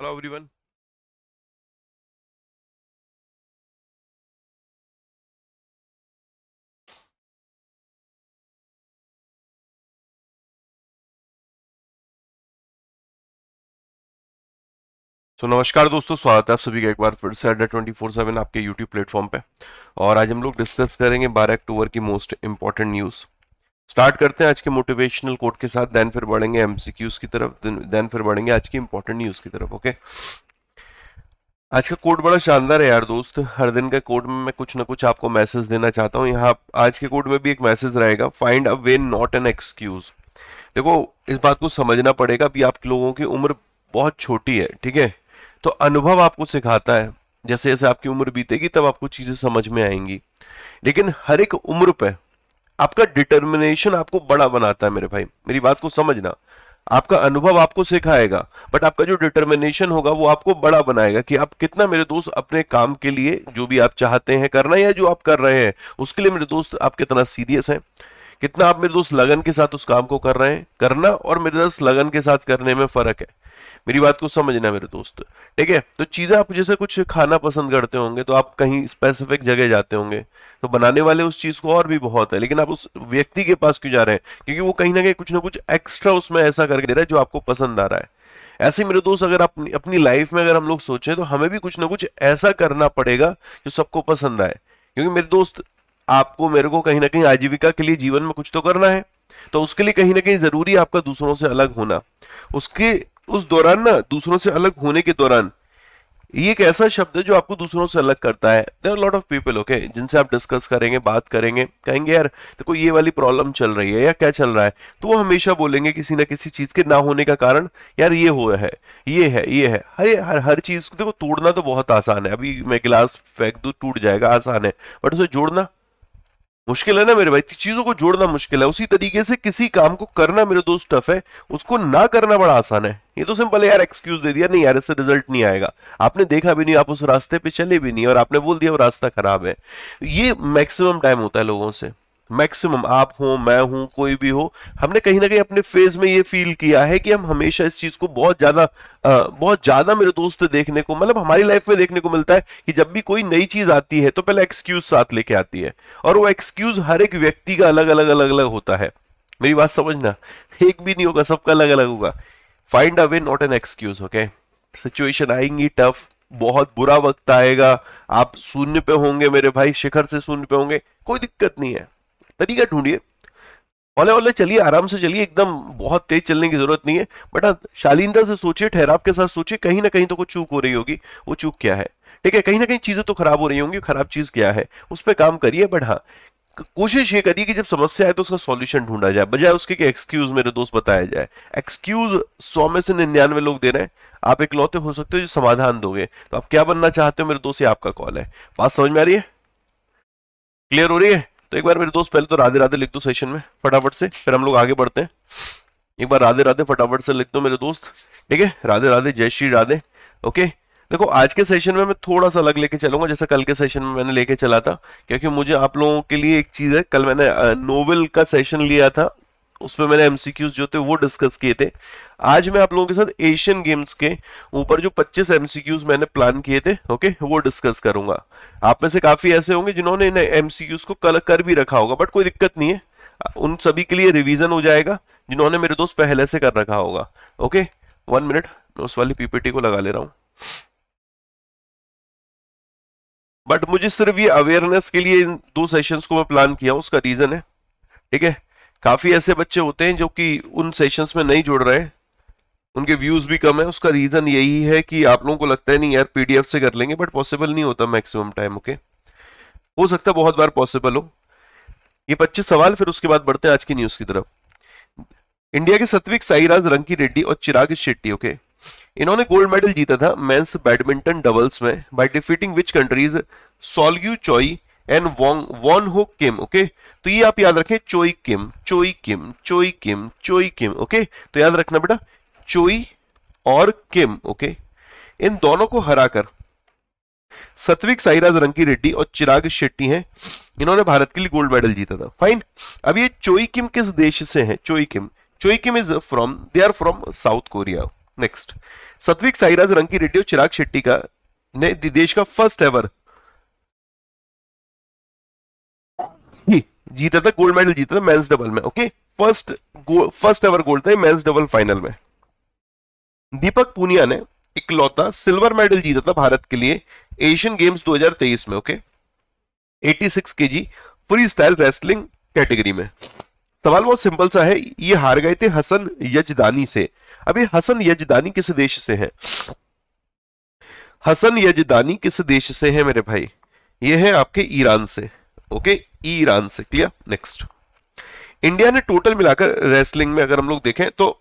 Hello everyone. सो so, नमस्कार दोस्तों स्वागत है आप सभी का एक बार फिर से अड्डा ट्वेंटी फोर सेवन आपके यूट्यूब प्लेटफॉर्म पे और आज हम लोग डिस्कस करेंगे बारह अक्टूबर की मोस्ट इंपॉर्टेंट न्यूज़ स्टार्ट करते हैं आज के मोटिवेशनल कोट के साथ देन फिर बढ़ेंगे एमसीक्यूज की तरफ देन फिर बढ़ेंगे आज की इंपॉर्टेंट न्यूज की तरफ ओके आज का कोड बड़ा शानदार है यार दोस्त हर दिन के कोड में मैं कुछ ना कुछ आपको मैसेज देना चाहता हूँ यहाँ आज के कोड में भी एक मैसेज रहेगा find a way not an excuse देखो इस बात को समझना पड़ेगा कि आप लोगों की उम्र बहुत छोटी है ठीक है तो अनुभव आपको सिखाता है जैसे जैसे आपकी उम्र बीतेगी तब आपको चीजें समझ में आएंगी लेकिन हर एक उम्र पर आपका डिटर्मिनेशन आपको बड़ा बनाता है मेरे भाई मेरी बात को समझना आपका अनुभव आपको सिखाएगा बट आपका जो डिटर्मिनेशन होगा वो आपको बड़ा बनाएगा कि आप कितना मेरे दोस्त अपने काम के लिए जो भी आप चाहते हैं करना या जो आप कर रहे हैं उसके लिए मेरे दोस्त आप कितना सीरियस हैं कितना आप मेरे दोस्त लगन के साथ उस काम को कर रहे हैं करना और मेरे दोस्त लगन के साथ करने में फर्क है मेरी बात को समझना मेरे दोस्त ठीक है तो चीज़ें आप जैसे कुछ खाना पसंद करते होंगे तो आप कहीं स्पेसिफिक जगह जाते होंगे तो बनाने वाले उस चीज को और भी बहुत है लेकिन आप उस व्यक्ति के पास क्यों जा रहे हैं क्योंकि वो कहीं ना कहीं कुछ ना कुछ एक्स्ट्रा उसमें ऐसा करके दे रहा है जो आपको पसंद आ रहा है ऐसे मेरे दोस्त अगर आप अपनी लाइफ में अगर हम लोग सोचे तो हमें भी कुछ ना कुछ ऐसा करना पड़ेगा जो सबको पसंद आए क्योंकि मेरे दोस्त आपको मेरे को कहीं ना कहीं आजीविका के लिए जीवन में कुछ तो करना है तो उसके लिए कहीं ना कहीं जरूरी है आपका दूसरों से अलग होना उसके उस दौरान ना दूसरों से अलग होने के दौरान ये एक ऐसा शब्द है जो आपको दूसरों से अलग करता है there lot of people okay जिनसे आप डिस्कस करेंगे बात करेंगे कहेंगे यार देखो ये वाली प्रॉब्लम चल रही है या क्या चल रहा है तो वो हमेशा बोलेंगे किसी ना किसी चीज के ना होने का कारण यार ये हो है ये है ये है हर हर हर चीज को देखो तोड़ना तो बहुत आसान है अभी मैं गिलास फेंक दू टूट जाएगा आसान है बट उसे जोड़ना मुश्किल है ना मेरे भाई चीजों को जोड़ना मुश्किल है उसी तरीके से किसी काम को करना मेरे दोस्त टफ है उसको ना करना बड़ा आसान है ये तो सिंपल है यार एक्सक्यूज दे दिया नहीं यार इससे रिजल्ट नहीं आएगा आपने देखा भी नहीं आप उस रास्ते पे चले भी नहीं और आपने बोल दिया वो रास्ता खराब है ये मैक्सिमम टाइम होता है लोगों से मैक्सिमम आप हो मैं हूं कोई भी हो हमने कहीं ना कहीं अपने फेज में ये फील किया है कि हम हमेशा इस चीज को बहुत ज्यादा बहुत ज्यादा मेरे दोस्त देखने को मतलब हमारी लाइफ में देखने को मिलता है कि जब भी कोई नई चीज आती है तो पहले एक्सक्यूज साथ लेके आती है और वो एक्सक्यूज हर एक व्यक्ति का अलग अलग अलग अलग होता है मेरी बात समझना एक भी नहीं होगा सबका अलग अलग होगा find a way not an excuse okay situation आएंगी टफ बहुत बुरा वक्त आएगा आप शून्य पे होंगे मेरे भाई शिखर से शून्य पे होंगे कोई दिक्कत नहीं है तरीका ढूंढिए ओले ओले चलिए आराम से चलिए एकदम बहुत तेज चलने की जरूरत नहीं है बट हाँ शालीनता से सोचिए ठहराव के साथ सोचिए कहीं ना कहीं तो कुछ चूक हो रही होगी वो चूक क्या है ठीक है कहीं ना कहीं चीजें तो खराब हो रही होंगी खराब चीज क्या है उस पर काम करिए बट हाँ कोशिश ये करिए कि जब समस्या आए तो उसका सॉल्यूशन ढूंढा जाए बजाय उसके कि एक्सक्यूज मेरे दोस्त बताया जाए एक्सक्यूज सौ में से निन्यानवे लोग दे रहे हैं आप एक लौते हो सकते हो जो समाधान दोगे तो आप क्या बनना चाहते हो मेरे दोस्त ये आपका कॉल है बात समझ में आ रही है क्लियर हो रही है तो एक बार मेरे दोस्त पहले तो राधे राधे लिख दो सेशन में फटाफट से फिर हम लोग आगे बढ़ते हैं एक बार राधे राधे फटाफट से लिख दो मेरे दोस्त ठीक है राधे राधे जय श्री राधे ओके देखो आज के सेशन में मैं थोड़ा सा अलग लेके चलूंगा जैसे कल के सेशन में मैंने लेके चला था क्योंकि मुझे आप लोगों के लिए एक चीज है कल मैंने नोवेल का सेशन लिया था उसमें मैंने एमसीक्यूज जो थे वो डिस्कस किए थे आज मैं आप लोगों के साथ एशियन गेम्स के ऊपर जो 25 एमसीक्यूज मैंने प्लान किए थे ओके वो डिस्कस करूंगा आप में से काफी ऐसे होंगे जिन्होंने इन एमसीक्यूज को कल कर भी रखा होगा बट कोई दिक्कत नहीं है उन सभी के लिए रिविजन हो जाएगा जिन्होंने मेरे दोस्त पहले से कर रखा होगा ओके वन मिनट मैं उस वाली पीपीटी को लगा ले रहा हूँ बट मुझे सिर्फ ये अवेयरनेस के लिए इन दो सेशंस को मैं प्लान किया उसका रीजन है ठीक है काफ़ी ऐसे बच्चे होते हैं जो कि उन सेशंस में नहीं जुड़ रहे उनके व्यूज़ भी कम है उसका रीज़न यही है कि आप लोगों को लगता है नहीं यार पीडीएफ से कर लेंगे बट पॉसिबल नहीं होता मैक्सिमम टाइम ओके हो सकता है बहुत बार पॉसिबल हो ये पच्चीस सवाल फिर उसके बाद बढ़ते हैं आज की न्यूज़ की तरफ इंडिया के सत्विक साईराज रंकी रेड्डी और चिराग शेट्टी ओके इन्होंने गोल्ड मेडल जीता था मेंस बैडमिंटन डबल्स में by defeating which countries Solgyu Choi and von हो किम ओके तो ये आप याद रखें चोई Kim Choi Kim Choi Kim Choi किम ओके तो याद रखना बेटा चोई और किम ओके इन दोनों को हराकर सत्विक साईराज रंकी रेड्डी और चिराग शेट्टी हैं इन्होंने भारत के लिए गोल्ड मेडल जीता था फाइन अब ये चोई किम किस देश से हैं Choi Kim Choi Kim is from they are from South Korea next Satwik Sairaj Rankireddy और चिराग शेट्टी का ने देश का फर्स्ट एवर जीता था गोल्ड मेडल जीता था मेंस डबल में okay first first ever gold था मेंस डबल फाइनल में दीपक पूनिया ने इकलौता सिल्वर मेडल जीता था भारत के लिए एशियन गेम्स 2023 में okay 86 KG free style wrestling category में सवाल बहुत सिंपल सा है ये हार गए थे हसन यजदानी से अभी हसन यजदानी किस देश से है हसन यजदानी किस देश से है मेरे भाई ये है आपके ईरान से ओके ईरान से क्लियर नेक्स्ट इंडिया ने टोटल मिलाकर रेसलिंग में अगर हम लोग देखें तो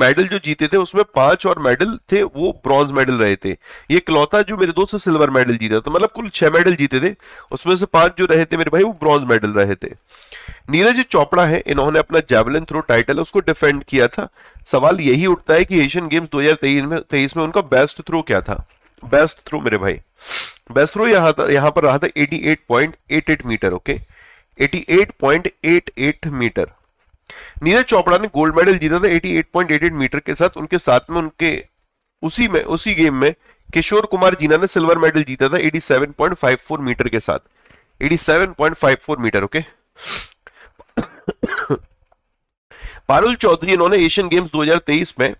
मेडल जो जीते थे उसमें पांच और मेडल थे वो ब्रॉन्ज मेडल रहे थे ये क्लौता जो मेरे दोस्त सिल्वर मेडल जीता था मतलब कुल छह मेडल जीते थे उसमें से पांच जो रहे थे मेरे भाई वो ब्रॉन्ज मेडल रहे थे नीरज चोपड़ा है इन्होंने अपना जेवलिन थ्रो टाइटल उसको डिफेंड किया था सवाल यही उठता है कि एशियन गेम्स दो में तेईस में उनका बेस्ट थ्रो क्या था बेस्ट थ्रो मेरे भाई बेस्ट थ्रो यहाँ यहाँ पर रहा था 88.88 metre okay 88.88 metre Neeraj Chopra ने गोल्ड मेडल जीता था 88.88 मीटर के साथ उनके साथ में उनके उसी में उसी गेम में किशोर कुमार जीना ने सिल्वर मेडल जीता था 87.54 मीटर के साथ 87.54 मीटर ओके पारुल चौधरी इन्होंने एशियन गेम्स 2023 में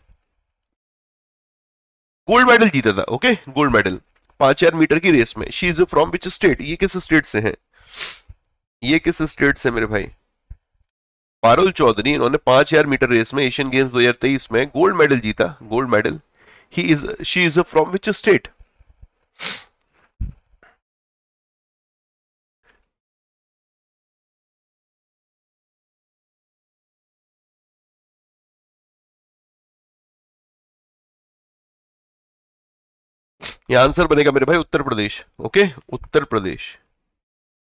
गोल्ड मेडल जीता था ओके गोल्ड मेडल पांच हजार मीटर की रेस में she is from which state ये किस स्टेट से है ये किस स्टेट से मेरे भाई पारुल चौधरी इन्होंने पांच हजार मीटर रेस में एशियन गेम्स 2023 में गोल्ड मेडल जीता गोल्ड मेडल ही is she is from which state ये आंसर बनेगा मेरे भाई उत्तर प्रदेश ओके उत्तर प्रदेश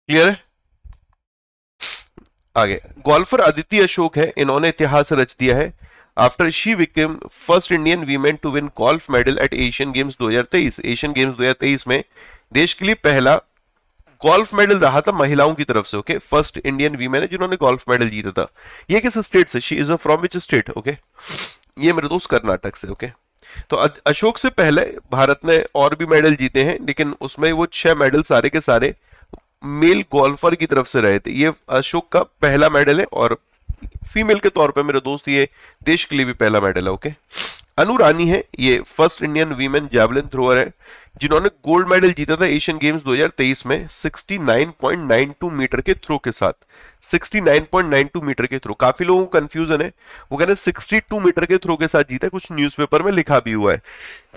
क्लियर है आगे गोल्फर आदित्य अशोक है इन्होंने इतिहास रच दिया है after she became first Indian women to win golf medal at Asian Games 2023 Asian Games 2023 में देश के लिए पहला गोल्फ मेडल रहा था महिलाओं की तरफ से ओके फर्स्ट इंडियन वीमेन है जिन्होंने गोल्फ मेडल जीता था ये किस स्टेट से she is from which state okay ये मेरे दोस्त कर्नाटक से ओके okay? तो अशोक से पहले भारत ने और भी मेडल जीते हैं लेकिन उसमें वो छह मेडल सारे के सारे मेल गोल्फर की तरफ से रहे थे ये अशोक का पहला मेडल है और फीमेल के तौर पे मेरे दोस्त ये देश के लिए भी पहला मेडल है ओके अनु रानी है ये first Indian women javelin thrower है जिन्होंने गोल्ड मेडल जीता था एशियन गेम्स 2023 में 69.92 मीटर के थ्रो के साथ 69.92 मीटर के थ्रो काफी लोगों को कंफ्यूजन है वो कहने 62 मीटर के थ्रो के साथ जीता है कुछ न्यूज़पेपर में लिखा भी हुआ है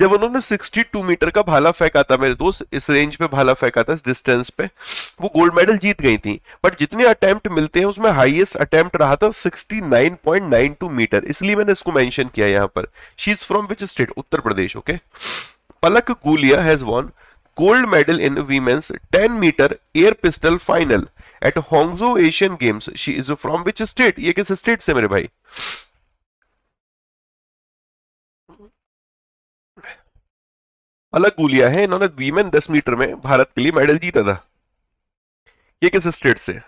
जब उन्होंने 62 मीटर का भाला फेंका था मेरे दोस्त इस रेंज पे भाला फेंका था इस डिस्टेंस पे वो गोल्ड मेडल जीत गई थी बट जितने अटेम्प्ट मिलते हैं उसमें हाइएस्ट अटेम्प्ट रहा था सिक्सटी मीटर इसलिए मैंने इसको मैंशन किया यहाँ पर she's from which state Uttar Pradesh okay okay? Palak Gulia has won gold medal in women's 10 metre air pistol final at Hangzhou Asian Games she is from which state ये किस स्टेट से मेरे भाई अलग गुलिया है इन्होंने वीमेन दस मीटर में भारत के लिए मेडल जीता था ये किस स्टेट से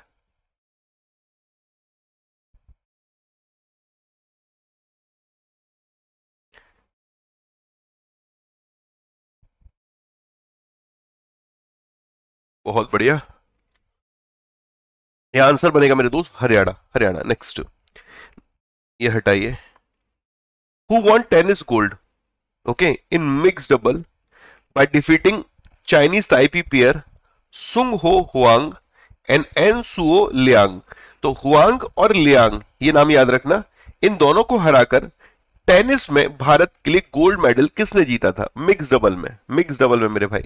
बहुत बढ़िया यह आंसर बनेगा मेरे दोस्त हरियाणा हरियाणा नेक्स्ट ये हटाइए who won tennis gold okay in mix double by defeating Chinese Taipei pair Sung Ho Huang and En Shuo Liang तो हुआंग और लियांग ये नाम याद रखना इन दोनों को हराकर टेनिस में भारत के लिए गोल्ड मेडल किसने जीता था मिक्स डबल में मिक्स डबल में मेरे भाई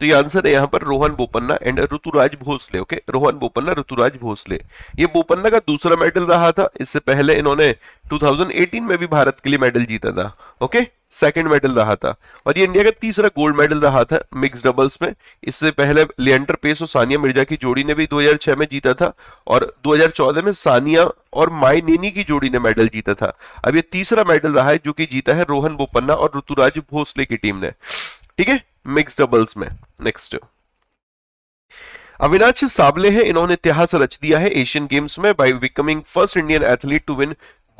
तो ये आंसर है यहाँ पर रोहन बोपन्ना एंड ऋतुराज भोसले ओके रोहन बोपन्ना ऋतुराज भोसले ये बोपन्ना का दूसरा मेडल रहा था इससे पहले इन्होंने 2018 में भी भारत के लिए मेडल जीता था ओके सेकेंड मेडल रहा था और ये इंडिया का तीसरा गोल्ड मेडल रहा था मिक्स डबल्स में इससे पहले लियंडर पेस और सानिया मिर्जा की जोड़ी ने भी 2006 में जीता था और 2014 में सानिया और माई नेनी की जोड़ी ने मेडल जीता था अब ये तीसरा मेडल रहा है जो कि जीता है रोहन बोपन्ना और ऋतुराज भोसले की टीम ने ठीक है मिक्स डबल्स में नेक्स्ट अविनाश साबले हैं इन्होंने इतिहास रच दिया है एशियन गेम्स में by becoming first Indian athlete to win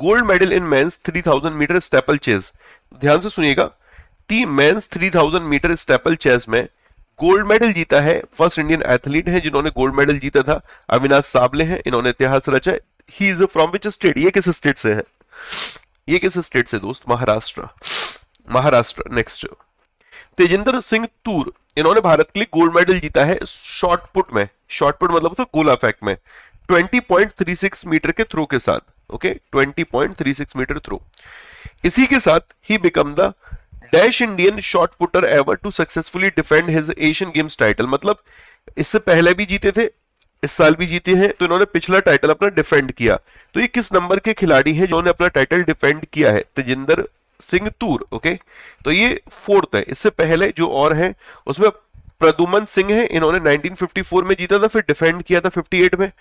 gold medal in men's 3000 metre steeplechase ध्यान से सुनिएगा the men's 3000 metre steeplechase में गोल्ड मेडल जीता है फर्स्ट इंडियन एथलीट है जिन्होंने गोल्ड मेडल जीता था अविनाश साबले हैं इन्होंने इतिहास रचा he is from which state ये किस स्टेट से है ये किस स्टेट से दोस्त महाराष्ट्र महाराष्ट्र नेक्स्ट तेजेंद्र सिंह तूर इन्होंने भारत के लिए गोल्ड मेडल जीता है शॉर्ट पुट में शॉर्ट पुट मतलब तो गोला फेंक में 20.36 मीटर के थ्रो के साथ ओके 20.36 मीटर थ्रो इसी के साथ ही become the dash Indian shot putter ever to successfully defend his Asian Games title मतलब इससे पहले भी जीते थे इस साल भी जीते हैं तो इन्होंने पिछला टाइटल अपना डिफेंड किया तो ये किस नंबर के खिलाड़ी हैं जिन्होंने अपना टाइटल डिफेंड किया है तेजिंदर सिंह तूर ओके तो ये फोर्थ है इससे पहले जो और हैं उसमें प्रदुमन सिंह है इन्होंने 1954 में जीता था फिर डिफेंड किया था 58 में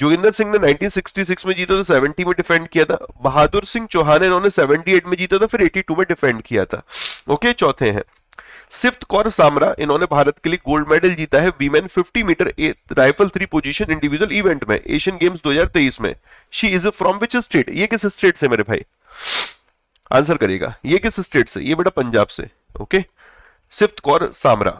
जोगिंदर सिंह ने 1966 में जीता था 70 में डिफेंड किया था बहादुर सिंह चौहान इन्होंने 78 में जीता था फिर 82 में डिफेंड किया था ओके चौथे हैं सिफ्त कौर सामरा इन्होंने भारत के लिए गोल्ड मेडल जीता है women 50 metre rifle three position individual event में एशियन गेम्स 2023 में she is from which state ये किस स्टेट से मेरे भाई आंसर करेगा ये किस स्टेट से ये बेटा पंजाब से ओके सिफ्त कौर सामरा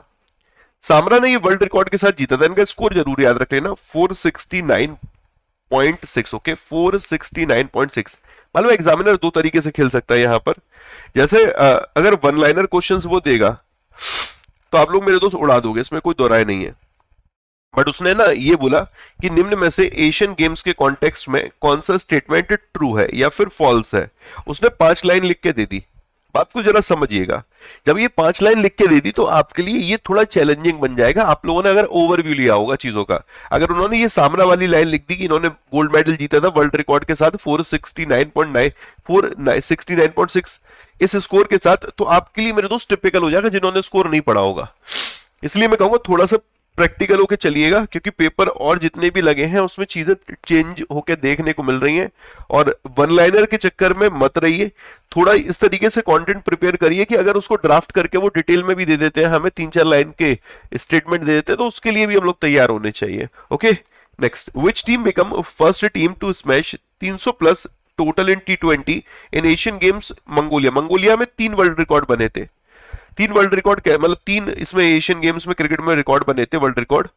सामरा ने ये वर्ल्ड रिकॉर्ड के साथ जीता था इनका स्कोर जरूर याद रख लेना 469.6 ओके 469.6 मालूम एग्जामिनर दो तरीके से खेल सकता है यहां पर जैसे अगर वन लाइनर क्वेश्चन वो देगा तो आप लोग मेरे दोस्त उड़ा दोगे इसमें कोई दोहराए नहीं है बट उसने ना ये बोला कि निम्न में से एशियन गेम्स के कॉन्टेक्स्ट में कौन सा स्टेटमेंट ट्रू है या फिर फॉल्स है उसने पांच लाइन लिख के दे दी बात को जरा समझिएगा जब ये पांच लाइन लिख के दे दी तो आपके लिए ये थोड़ा चैलेंजिंग बन जाएगा आप लोगों ने अगर ओवरव्यू लिया होगा चीजों का अगर उन्होंने ये सामना वाली लाइन लिख दी कि इन्होंने गोल्ड मेडल जीता था वर्ल्ड रिकॉर्ड के साथ फोर सिक्सटी इस स्कोर के साथ तो आपके लिए मेरे दोस्त टिपिकल हो जाएगा जिन्होंने स्कोर नहीं पढ़ा होगा इसलिए मैं कहूंगा थोड़ा सा प्रैक्टिकल होके चलिएगा क्योंकि पेपर और जितने भी लगे हैं उसमें चीजें चेंज होके देखने को मिल रही हैं और वन लाइनर के चक्कर में मत रहिए थोड़ा इस तरीके से कंटेंट प्रिपेयर करिए कि अगर उसको ड्राफ्ट करके वो डिटेल में भी दे देते हैं हमें तीन चार लाइन के स्टेटमेंट दे देते हैं तो उसके लिए भी हम लोग तैयार होने चाहिए okay next which team become first team to smash तीन plus total in T twenty in Asian Games Mongolia Mongolia में तीन वर्ल्ड रिकॉर्ड बने थे तीन वर्ल्ड रिकॉर्ड क्या मतलब तीन इसमें एशियन गेम्स में क्रिकेट में रिकॉर्ड बने थे वर्ल्ड रिकॉर्ड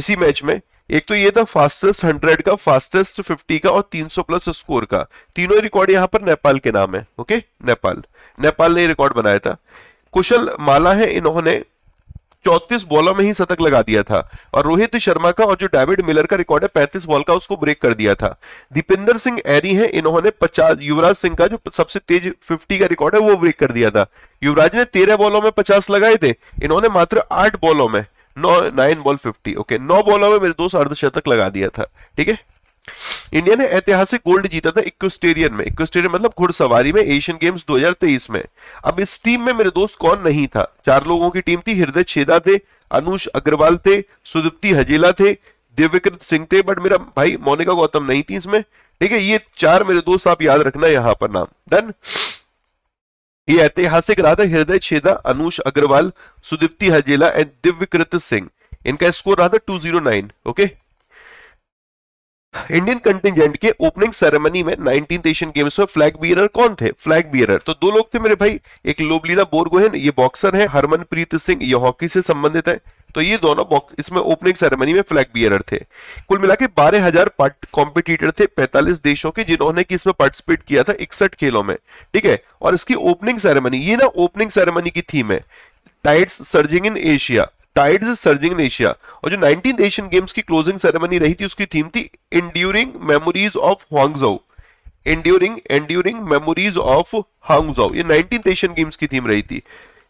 इसी मैच में एक तो ये था फास्टेस्ट हंड्रेड का फास्टेस्ट फिफ्टी का और तीन सौ प्लस स्कोर का तीनों रिकॉर्ड यहाँ पर नेपाल के नाम है ओके नेपाल नेपाल ने रिकॉर्ड बनाया था कुशल माला है इन्होंने चौतीस बॉलों में ही शतक लगा दिया था और रोहित शर्मा का और जो डेविड मिलर का रिकॉर्ड है पैंतीस बॉल का उसको ब्रेक कर दिया था दीपेंद्र सिंह एरी है इन्होंने पचास युवराज सिंह का जो सबसे तेज फिफ्टी का रिकॉर्ड है वो ब्रेक कर दिया था युवराज ने तेरह बॉलों में पचास लगाए थे इन्होंने मात्र आठ बॉलों में नौ नाइन बॉल फिफ्टी ओके नौ बॉलों में मेरे दोस्त अर्धशतक लगा दिया था ठीक है इंडिया ने ऐतिहासिक गोल्ड जीता था इक्वेस्टेरियन में इक्वेस्टेरियन मतलब घुड़सवारी में एशियन गेम्स 2023 में अब इस टीम में मेरे दोस्त कौन नहीं था चार लोगों की टीम थी हृदय छेदा थे अनुष अग्रवाल थे सुदीप्ति हजेला थे दिव्यकृत सिंह थे बट मेरा भाई मोनिका गौतम नहीं थी इसमें ठीक है ये चार मेरे दोस्त आप याद रखना यहां पर नाम डन ये ऐतिहासिक रहा था हृदय छेदा अनुष अग्रवाल सुदीप्ति हजेला एंड दिव्यकृत सिंह इनका स्कोर रहा था 209 ओके okay? इंडियन कंटिजेंट के ओपनिंग सेरेमनी में नाइनटीन एशियन गेम्स में फ्लैग बियरर कौन थे फ्लैग बियरर तो दो लोग थे मेरे भाई एक लोबलीना बोरगोहेन ये बॉक्सर है हरमनप्रीत सिंह ये हॉकी से संबंधित है तो ये दोनों इसमें ओपनिंग सेरेमनी में फ्लैग बियरर थे कुल मिला के बारह हजार कॉम्पिटिटर थे 45 देशों के जिन्होंने कि इसमें पार्टिसिपेट किया था इकसठ खेलों में ठीक है और इसकी ओपनिंग सेरेमनी ये ना ओपनिंग सेरेमनी की थीम है tides surging in Asia tides surging Asia और जो नाइनटीन एशियन गेम्स की क्लोजिंग सेरेमनी रही थी उसकी थीम थी enduring memories of Hangzhou enduring enduring memories of Hangzhou ये नाइनटीन एशियन गेम्स की थीम रही थी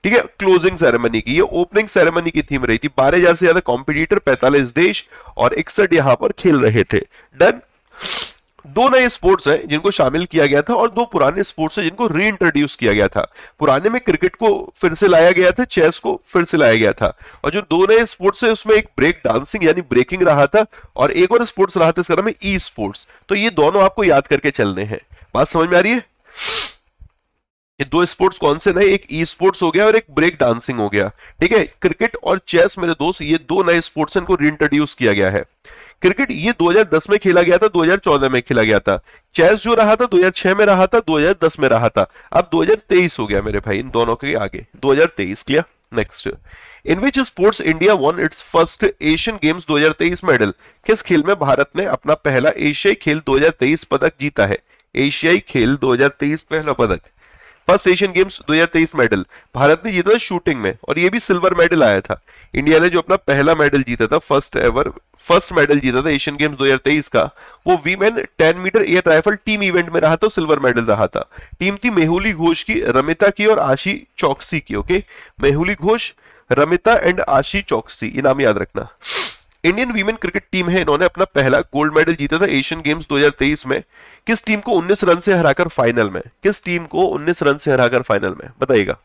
ठीक है क्लोजिंग सेरेमनी की ये ओपनिंग सेरेमनी की थीम रही थी बारह हजार से ज्यादा कॉम्पिटिटर पैंतालीस देश और इकसठ यहां पर खेल रहे थे डन दो नए स्पोर्ट्स हैं जिनको शामिल किया गया था और दो पुराने स्पोर्ट्स हैं जिनको री इंट्रोड्यूस किया गया था पुराने में क्रिकेट को फिर से लाया गया था चेस को फिर से लाया गया था और जो दो नए स्पोर्ट्स है उसमें एक ब्रेक डांसिंग यानी ब्रेकिंग रहा था और एक और स्पोर्ट्स रहा था इसका नाम ई स्पोर्ट्स तो ये दोनों आपको याद करके चलने हैं बात समझ में आ रही है ये दो स्पोर्ट्स कौन से नए एक ई e स्पोर्ट्स हो गया और एक ब्रेक डांसिंग हो गया ठीक है क्रिकेट और चेस मेरे दोस्त ये दो नए स्पोर्ट्स इनको री किया गया है क्रिकेट ये 2010 में खेला गया था 2014 में खेला गया था चेस जो रहा था 2006 में रहा था 2010 में रहा था अब 2023 हो गया मेरे भाई इन दोनों के आगे 2023 clear next in which sports India won its first Asian Games 2023 medal किस खेल में भारत ने अपना पहला एशियाई खेल 2023 पदक जीता है एशियाई खेल 2023 पहला पदक फर्स्ट एशियन गेम्स 2023 मेडल भारत ने जीता शूटिंग में और ये भी सिल्वर मेडल आया था इंडिया ने जो अपना पहला मेडल जीता था फर्स्ट एवर फर्स्ट मेडल जीता था एशियन गेम्स 2023 का वो women 10 metre air rifle team event में रहा था सिल्वर मेडल रहा था टीम थी मेहुली घोष की रमिता की और आशी चौकसी की ओके मेहुली घोष रमिता एंड आशी चौकसी ये नाम याद रखना इंडियन वीमेन क्रिकेट टीम है इन्होंने अपना पहला गोल्ड मेडल जीता था एशियन गेम्स 2023 में किस टीम को 19 रन से हराकर फाइनल में किस टीम को 19 रन से हराकर फाइनल में बताइएगा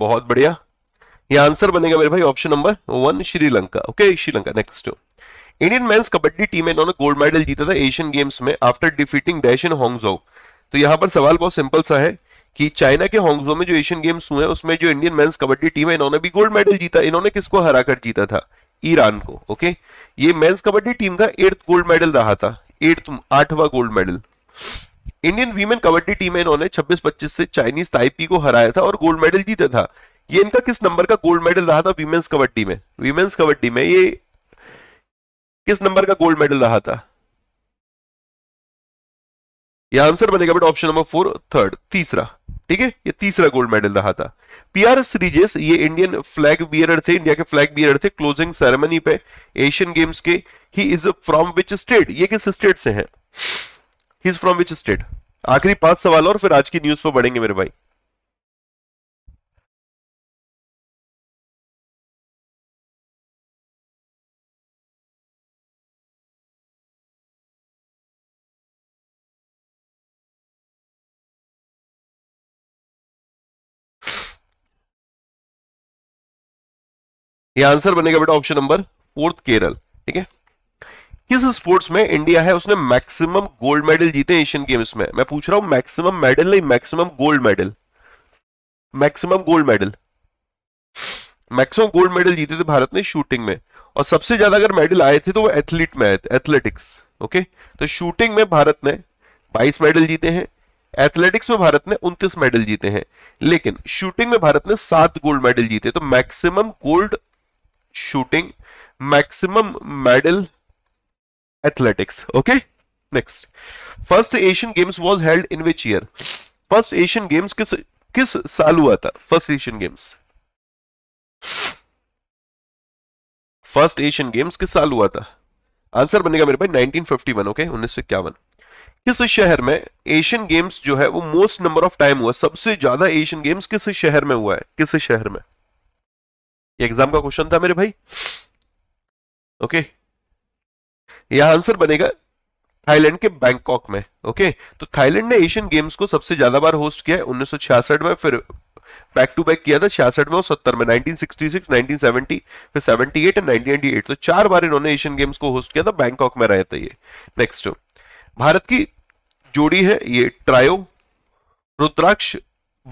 बहुत बढ़िया ये आंसर बनेगा मेरे भाई option number one Sri Lanka okay Sri Lanka next Indian men's kabaddi team में इन्होंने गोल्ड मेडल जीता था एशियन गेम्स में after defeating dash in Hangzhou तो यहां पर सवाल बहुत सिंपल सा है कि चाइना के होंगजो में जो एशियन गेम्स हुए हैं उसमें जो इंडियन मेंस कबड्डी टीम है इन्होंने भी गोल्ड मेडल जीता इन्होंने किसको हरा कर जीता था ईरान को ओके ये मेंस कबड्डी टीम का एट्थ गोल्ड मेडल रहा था एट्थ आठवा gold medal Indian women kabaddi team है इन्होंने 26-25 से चाइनीज ताइपी को हराया था और गोल्ड मेडल जीता था ये इनका किस नंबर का गोल्ड मेडल रहा था वीमेन्स कबड्डी में वीमेन्स कबड्डी में ये किस नंबर का गोल्ड मेडल रहा था यह आंसर बनेगा but option number four third तीसरा ठीक है ये तीसरा गोल्ड मेडल रहा था पीआर सीरीजेस ये इंडियन फ्लैग बियरर थे इंडिया के फ्लैग बियरर थे क्लोजिंग सेरेमनी पे एशियन गेम्स के he is from which state ये किस स्टेट से है ही फ्रॉम विच स्टेट आखिरी पांच सवाल और फिर आज की न्यूज पर बढ़ेंगे मेरे भाई ये आंसर बनेगा बेटा ऑप्शन नंबर फोर्थ केरल ठीक है किस स्पोर्ट्स में इंडिया है उसने मैक्सिमम गोल्ड मेडल जीते एशियन गेम्स में मैं पूछ रहा हूं मैक्सिमम मेडल नहीं maximum gold medal maximum gold medal maximum gold medal जीते थे भारत ने शूटिंग में और सबसे ज्यादा अगर मेडल आए थे तो वो एथलीट में आए थे एथलेटिक्स ओके तो शूटिंग में भारत ने 22 मेडल जीते हैं एथलेटिक्स में भारत ने 29 मेडल जीते हैं लेकिन शूटिंग में भारत ने सात गोल्ड मेडल जीते तो maximum gold shooting maximum medal athletics okay next first Asian Games was held in which year first Asian Games किस किस साल हुआ था first Asian Games first Asian Games किस साल हुआ था आंसर बनेगा मेरे भाई 1951 ओके उन्नीस सौ इक्यावन किस शहर में एशियन गेम्स जो है वो मोस्ट नंबर ऑफ टाइम हुआ सबसे ज्यादा एशियन गेम्स किस शहर में हुआ है किस शहर में एग्जाम का क्वेश्चन था मेरे भाई ओके okay. यह आंसर बनेगा थाईलैंड के बैंकॉक में ओके तो थाईलैंड ने एशियन गेम्स को सबसे ज्यादा बार होस्ट किया है उन्नीस में फिर बैक टू बैक किया था छियासठ में और सत्तर में 1966, 1970, फिर 78 एंड तो चार बार इन्होंने एशियन गेम्स को होस्ट किया था बैंकॉक में रहे थे ये नेक्स्ट भारत की जोड़ी है ये trio rudraksha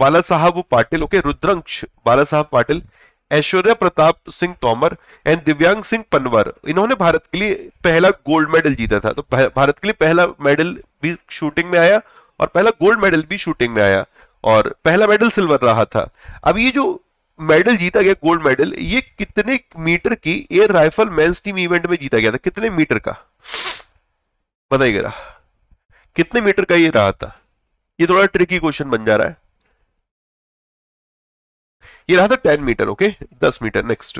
Bala Balasaheb Patil okay Rudrankksh Balasaheb Patil Aishwary Pratap Singh Tomar and Divyansh Singh पनवर इन्होंने भारत के लिए पहला गोल्ड मेडल जीता था तो भारत के लिए पहला मेडल भी शूटिंग में आया और पहला गोल्ड मेडल भी शूटिंग में आया और पहला मेडल सिल्वर रहा था अब ये जो मेडल जीता गया गोल्ड मेडल ये कितने मीटर की air rifle men's team event में जीता गया था कितने मीटर का बताइए कितने मीटर का ये रहा था ये थोड़ा ट्रिकी क्वेश्चन बन जा रहा है ये रहा था टेन मीटर ओके दस metre next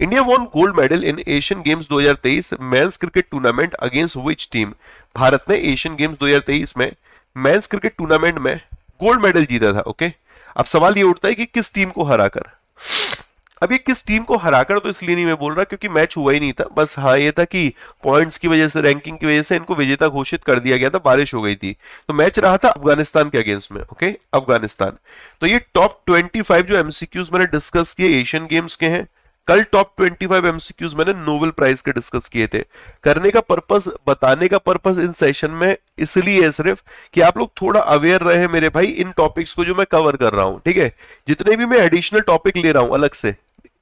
India won gold medal in Asian Games 2023 men's cricket tournament against which team भारत ने एशियन गेम्स 2023 में मेंस क्रिकेट टूर्नामेंट में गोल्ड मेडल जीता था ओके अब सवाल ये उठता है कि किस टीम को हराकर अभी किस टीम को हराकर तो इसलिए नहीं मैं बोल रहा क्योंकि मैच हुआ ही नहीं था बस हाँ ये था कि पॉइंट्स की वजह से रैंकिंग की वजह से इनको विजेता घोषित कर दिया गया था बारिश हो गई थी तो मैच रहा था अफगानिस्तान के अगेंस्ट में ओके अफगानिस्तान तो ये टॉप ट्वेंटी जो एमसीक्यूज मैंने डिस्कस किए एशियन गेम्स के हैं कल टॉप 25 एमसीक्यूज मैंने नोबेल प्राइज के डिस्कस किए थे करने का पर्पस बताने का पर्पस इन सेशन में इसलिए है सिर्फ कि आप लोग थोड़ा अवेयर रहे मेरे भाई इन टॉपिक्स को जो मैं कवर कर रहा हूं ठीक है जितने भी मैं एडिशनल टॉपिक ले रहा हूं अलग से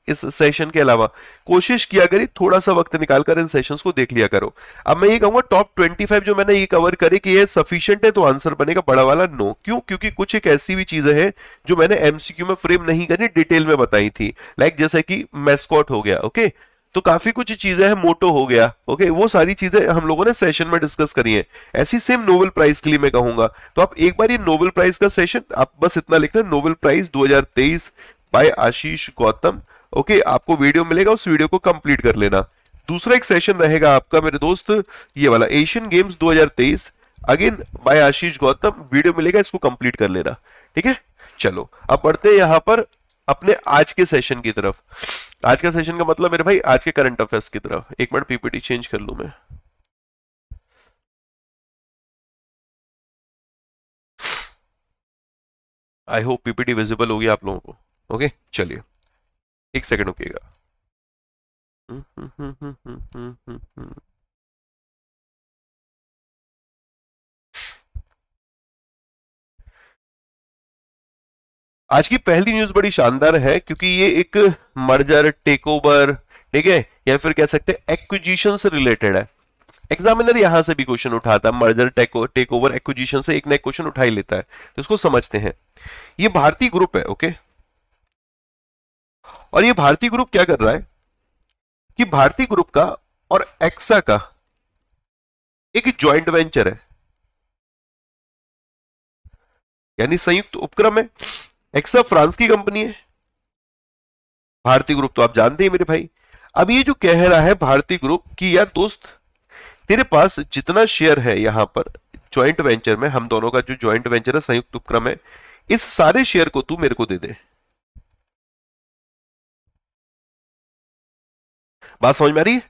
इस सेशन के अलावा कोशिश किया करिए थोड़ा सा वक्त निकालकर इन सेशंस को देख लिया करो अब मैं ये कहूंगा टॉप 25 जो मैंने ये कवर करे कि ये सफिशियंट है तो आंसर बनेगा बड़ा वाला नो क्यों क्योंकि कुछ एक ऐसी भी चीजें हैं जो मैंने एमसीक्यू में फ्रेम नहीं करी डिटेल में बताई थी लाइक जैसे कि मेस्कॉट हो गया ओके तो काफी कुछ चीजें हैं मोटो हो गया ओके वो सारी चीजें हम लोगों ने सेशन में डिस्कस करी हैं ऐसी सेम नोबेल प्राइज के लिए मैं कहूंगा तो आप एक बार ये नोबेल प्राइज का सेशन आप बस इतना लिखना Nobel prize 2023 by Ashish Gautam okay आपको वीडियो मिलेगा उस वीडियो को कंप्लीट कर लेना दूसरा एक सेशन रहेगा आपका मेरे दोस्त ये वाला Asian Games 2023 again by Ashish Gautam video मिलेगा इसको कंप्लीट कर लेना ठीक है चलो अब बढ़ते हैं यहां पर अपने आज के सेशन की तरफ आज का सेशन का मतलब मेरे भाई आज के करंट अफेयर्स की तरफ एक मिनट पीपीटी चेंज कर लू मैं आई होप पीपीटी विजिबल होगी आप लोगों को ओके चलिए एक सेकंड रुकिएगा आज की पहली न्यूज बड़ी शानदार है क्योंकि ये एक मर्जर टेक ओवर ठीक है या फिर कह सकते हैं एक्विजिशन से रिलेटेड है एग्जामिनर यहां से भी क्वेश्चन उठाता मर्जर टेक ओवर एक्विजिशन से एक नया क्वेश्चन उठा ही लेता है तो इसको समझते हैं ये भारतीय ग्रुप है ओके okay? और ये भारतीय ग्रुप क्या कर रहा है कि भारतीय ग्रुप का और एक्सा का एक ज्वाइंट वेंचर है यानी संयुक्त उपक्रम है एक्सा फ्रांस की कंपनी है भारतीय ग्रुप तो आप जानते हैं मेरे भाई अब ये जो कह रहा है भारतीय ग्रुप कि यार दोस्त तेरे पास जितना शेयर है यहां पर ज्वाइंट वेंचर में हम दोनों का जो ज्वाइंट वेंचर है संयुक्त उपक्रम है इस सारे शेयर को तू मेरे को दे दे बात समझ में आ रही है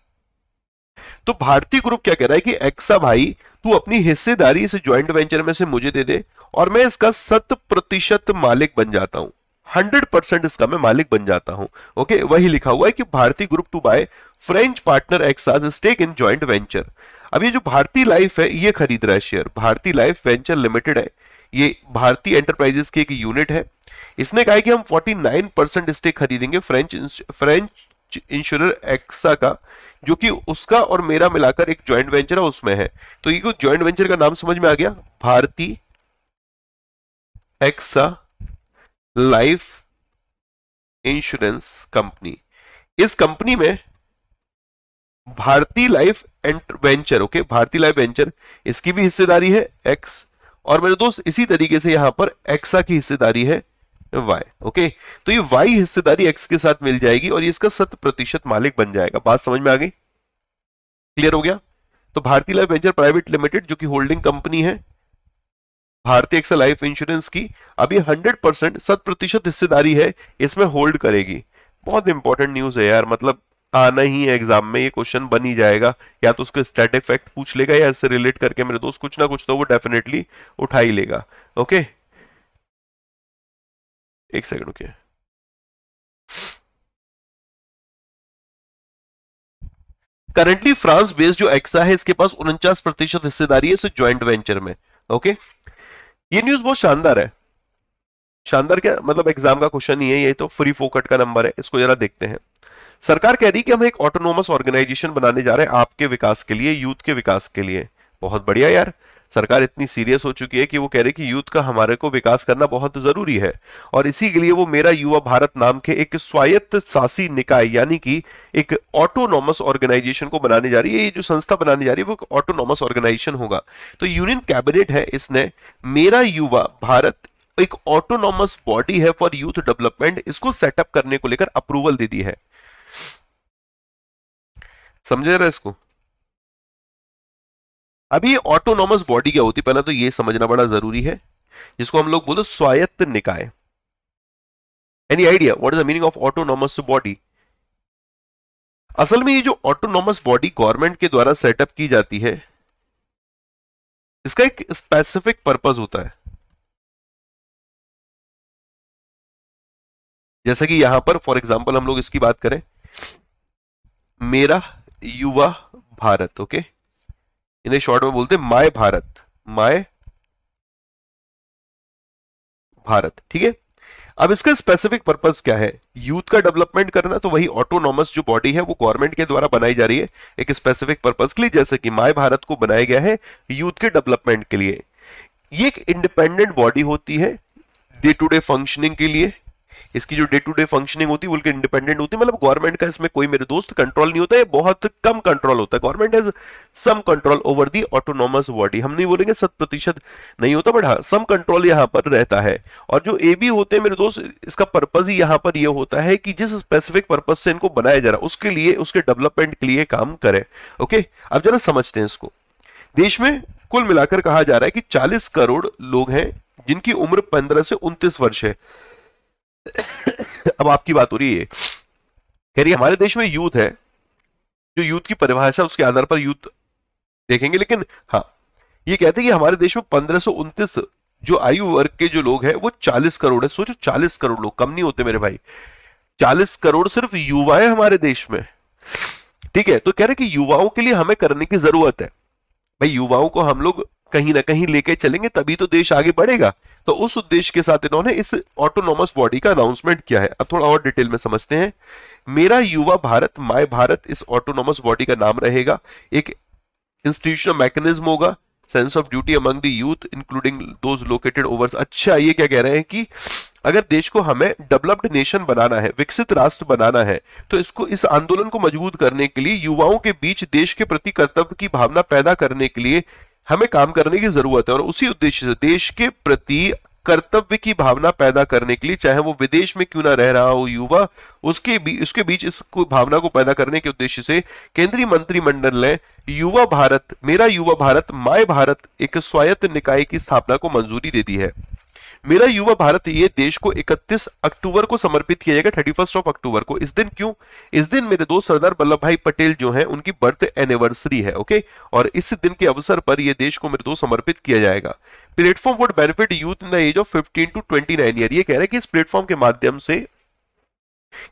तो भारतीय ग्रुप क्या कह रहा है कि एक्सा भाई तू अपनी हिस्सेदारी इस ज्वाइंट वेंचर में से मुझे दे दे और मैं इसका शत प्रतिशत मालिक बन जाता हूं हंड्रेड परसेंट इसका मैं मालिक बन जाता हूं ओके वही लिखा हुआ है कि भारतीय group to buy French partner Axa's stake in joint venture अब ये जो भारतीय लाइफ है ये खरीद रहा है शेयर भारतीय लाइफ वेंचर लिमिटेड है ये भारतीय एंटरप्राइजेस की एक यूनिट है इसने कहा है कि हम 49 परसेंट स्टेक खरीदेंगे फ्रेंच फ्रेंच इंश्योरर एक्सा का जो कि उसका और मेरा मिलाकर एक ज्वाइंट वेंचर है उसमें है तो ये ज्वाइंट वेंचर का नाम समझ में आ गया Bharti AXA life insurance company इस कंपनी में Bharti life venture okay Bharti life venture इसकी भी हिस्सेदारी है एक्स और मेरे दोस्त इसी तरीके से यहां पर एक्सा की हिस्सेदारी है वाई ओके तो ये वाई हिस्सेदारी एक्स के साथ मिल जाएगी और इसका शत प्रतिशत मालिक बन जाएगा बात समझ में आ गई क्लियर हो गया तो भारतीय लाइफ वेंचर प्राइवेट लिमिटेड जो कि होल्डिंग कंपनी है भारतीय एक्सा लाइफ इंश्योरेंस की अभी 100 परसेंट शत प्रतिशत हिस्सेदारी है इसमें होल्ड करेगी बहुत इंपॉर्टेंट न्यूज है यार मतलब आना ही है एग्जाम में ये क्वेश्चन बन ही जाएगा या तो उसको स्टैटिक फैक्ट पूछ लेगा या इससे रिलेट करके मेरे दोस्त कुछ ना कुछ तो वो डेफिनेटली उठा ही लेगा ओके एक सेकंड रुकिए करंटली फ्रांस बेस्ड जो एक्सा है इसके पास उनचास प्रतिशत हिस्सेदारी है ज्वाइंट वेंचर में ओके ये न्यूज बहुत शानदार है शानदार क्या मतलब एग्जाम का क्वेश्चन ही है ये तो फ्री फोकट का नंबर है इसको जरा देखते हैं सरकार कह रही है कि हम एक ऑटोनोमस ऑर्गेनाइजेशन बनाने जा रहे हैं आपके विकास के लिए यूथ के विकास के लिए बहुत बढ़िया यार सरकार इतनी सीरियस हो चुकी है कि वो कह रहे कि यूथ का हमारे को विकास करना बहुत जरूरी है और इसी के लिए वो मेरा युवा भारत नाम के एक स्वायत्त शासी निकाय यानी कि एक ऑटोनॉमस ऑर्गेनाइजेशन को बनाने जा रही है ये जो संस्था बनाने जा रही है वो ऑटोनॉमस ऑर्गेनाइजेशन होगा तो यूनियन कैबिनेट है इसने मेरा युवा भारत एक ऑटोनॉमस बॉडी है फॉर यूथ डेवलपमेंट इसको सेटअप करने को लेकर अप्रूवल दे दी है समझे रहे इसको अभी ऑटोनॉमस बॉडी क्या होती है पहला तो ये समझना बड़ा जरूरी है जिसको हम लोग बोलो स्वायत्त निकाय any idea what is the meaning of autonomous body असल में ये जो ऑटोनॉमस बॉडी गवर्नमेंट के द्वारा सेटअप की जाती है इसका एक स्पेसिफिक पर्पज होता है जैसा कि यहां पर फॉर एग्जाम्पल हम लोग इसकी बात करें मेरा युवा भारत ओके okay? इन्हें शॉर्ट में बोलते हैं माय भारत माय भारत ठीक है अब इसका स्पेसिफिक पर्पस क्या है यूथ का डेवलपमेंट करना तो वही ऑटोनॉमस जो बॉडी है वो गवर्नमेंट के द्वारा बनाई जा रही है एक स्पेसिफिक पर्पस के लिए जैसे कि माय भारत को बनाया गया है यूथ के डेवलपमेंट के लिए ये एक इंडिपेंडेंट बॉडी होती है डे टू डे फंक्शनिंग के लिए इसकी जो डे टू डे फंक्शनिंग होती है बिल्कुल इंडिपेंडेंट होती है मतलब गवर्नमेंट का इसमें कोई मेरे दोस्त कंट्रोल नहीं होता है बहुत कम कंट्रोल होता है government has some control over the autonomous body हम नहीं बोलेंगे सत प्रतिशत नहीं होता बट हाँ सम कंट्रोल यहाँ पर रहता है और जो ए बी होते हैं मेरे दोस्त इसका पर्पज ही यहाँ पर यह होता है कि जिस स्पेसिफिक पर्पज से इनको बनाया जा रहा उसके लिए उसके डेवलपमेंट के लिए काम करें ओके अब जरा समझते हैं इसको देश में कुल मिलाकर कहा जा रहा है कि 40 करोड़ लोग हैं जिनकी उम्र 15 से 29 वर्ष है अब आपकी बात हो रही है कह रही हमारे देश में यूथ है जो यूथ की परिभाषा उसके आधार पर यूथ देखेंगे लेकिन हाँ ये कहते हैं कि हमारे देश में पंद्रह जो आयु वर्ग के जो लोग हैं वो 40 करोड़ है सोचो 40 करोड़ लोग कम नहीं होते मेरे भाई 40 करोड़ सिर्फ है हमारे देश में ठीक है तो कह रहे कि युवाओं के लिए हमें करने की जरूरत है भाई युवाओं को हम लोग कहीं ना कहीं लेके चलेंगे तभी तो देश आगे बढ़ेगा तो उस उद्देश्य के साथ इन्होंने इस ऑटोनोमस बॉडी का अनाउंसमेंट किया है अब थोड़ा और डिटेल में समझते हैं मेरा युवा भारत माय भारत इस ऑटोनोमस बॉडी का नाम रहेगा एक इंस्टीट्यूशनल मैकेनिज्म होगा sense of duty among the youth including those located overseas अच्छा ये क्या कह रहे हैं कि अगर देश को हमें डेवलप्ड नेशन बनाना है विकसित राष्ट्र बनाना है तो इसको इस आंदोलन को मजबूत करने के लिए युवाओं के बीच देश के प्रति कर्तव्य की भावना पैदा करने के लिए हमें काम करने की जरूरत है और उसी उद्देश्य से देश के प्रति कर्तव्य की भावना पैदा करने के लिए चाहे वो विदेश में क्यों ना रह रहा हो युवा उसके भी उसके बीच इस भावना को पैदा करने के उद्देश्य से केंद्रीय मंत्रिमंडल ने युवा भारत मेरा युवा भारत माय भारत एक स्वायत्त निकाय की स्थापना को मंजूरी दे दी है मेरा युवा भारत ये देश को 31 अक्टूबर को समर्पित किया जाएगा थर्टी ऑफ अक्टूबर को इस दिन क्यों इस दिन मेरे दोस्त सरदार वल्लभ भाई पटेल जो है उनकी बर्थ एनिवर्सरी है ओके और इस दिन के अवसर पर यह देश को मेरे दोस्त समर्पित किया जाएगा platform would benefit youth in the age of fifteen to twenty nine year ये कह रहे हैं कि इस प्लेटफॉर्म के माध्यम से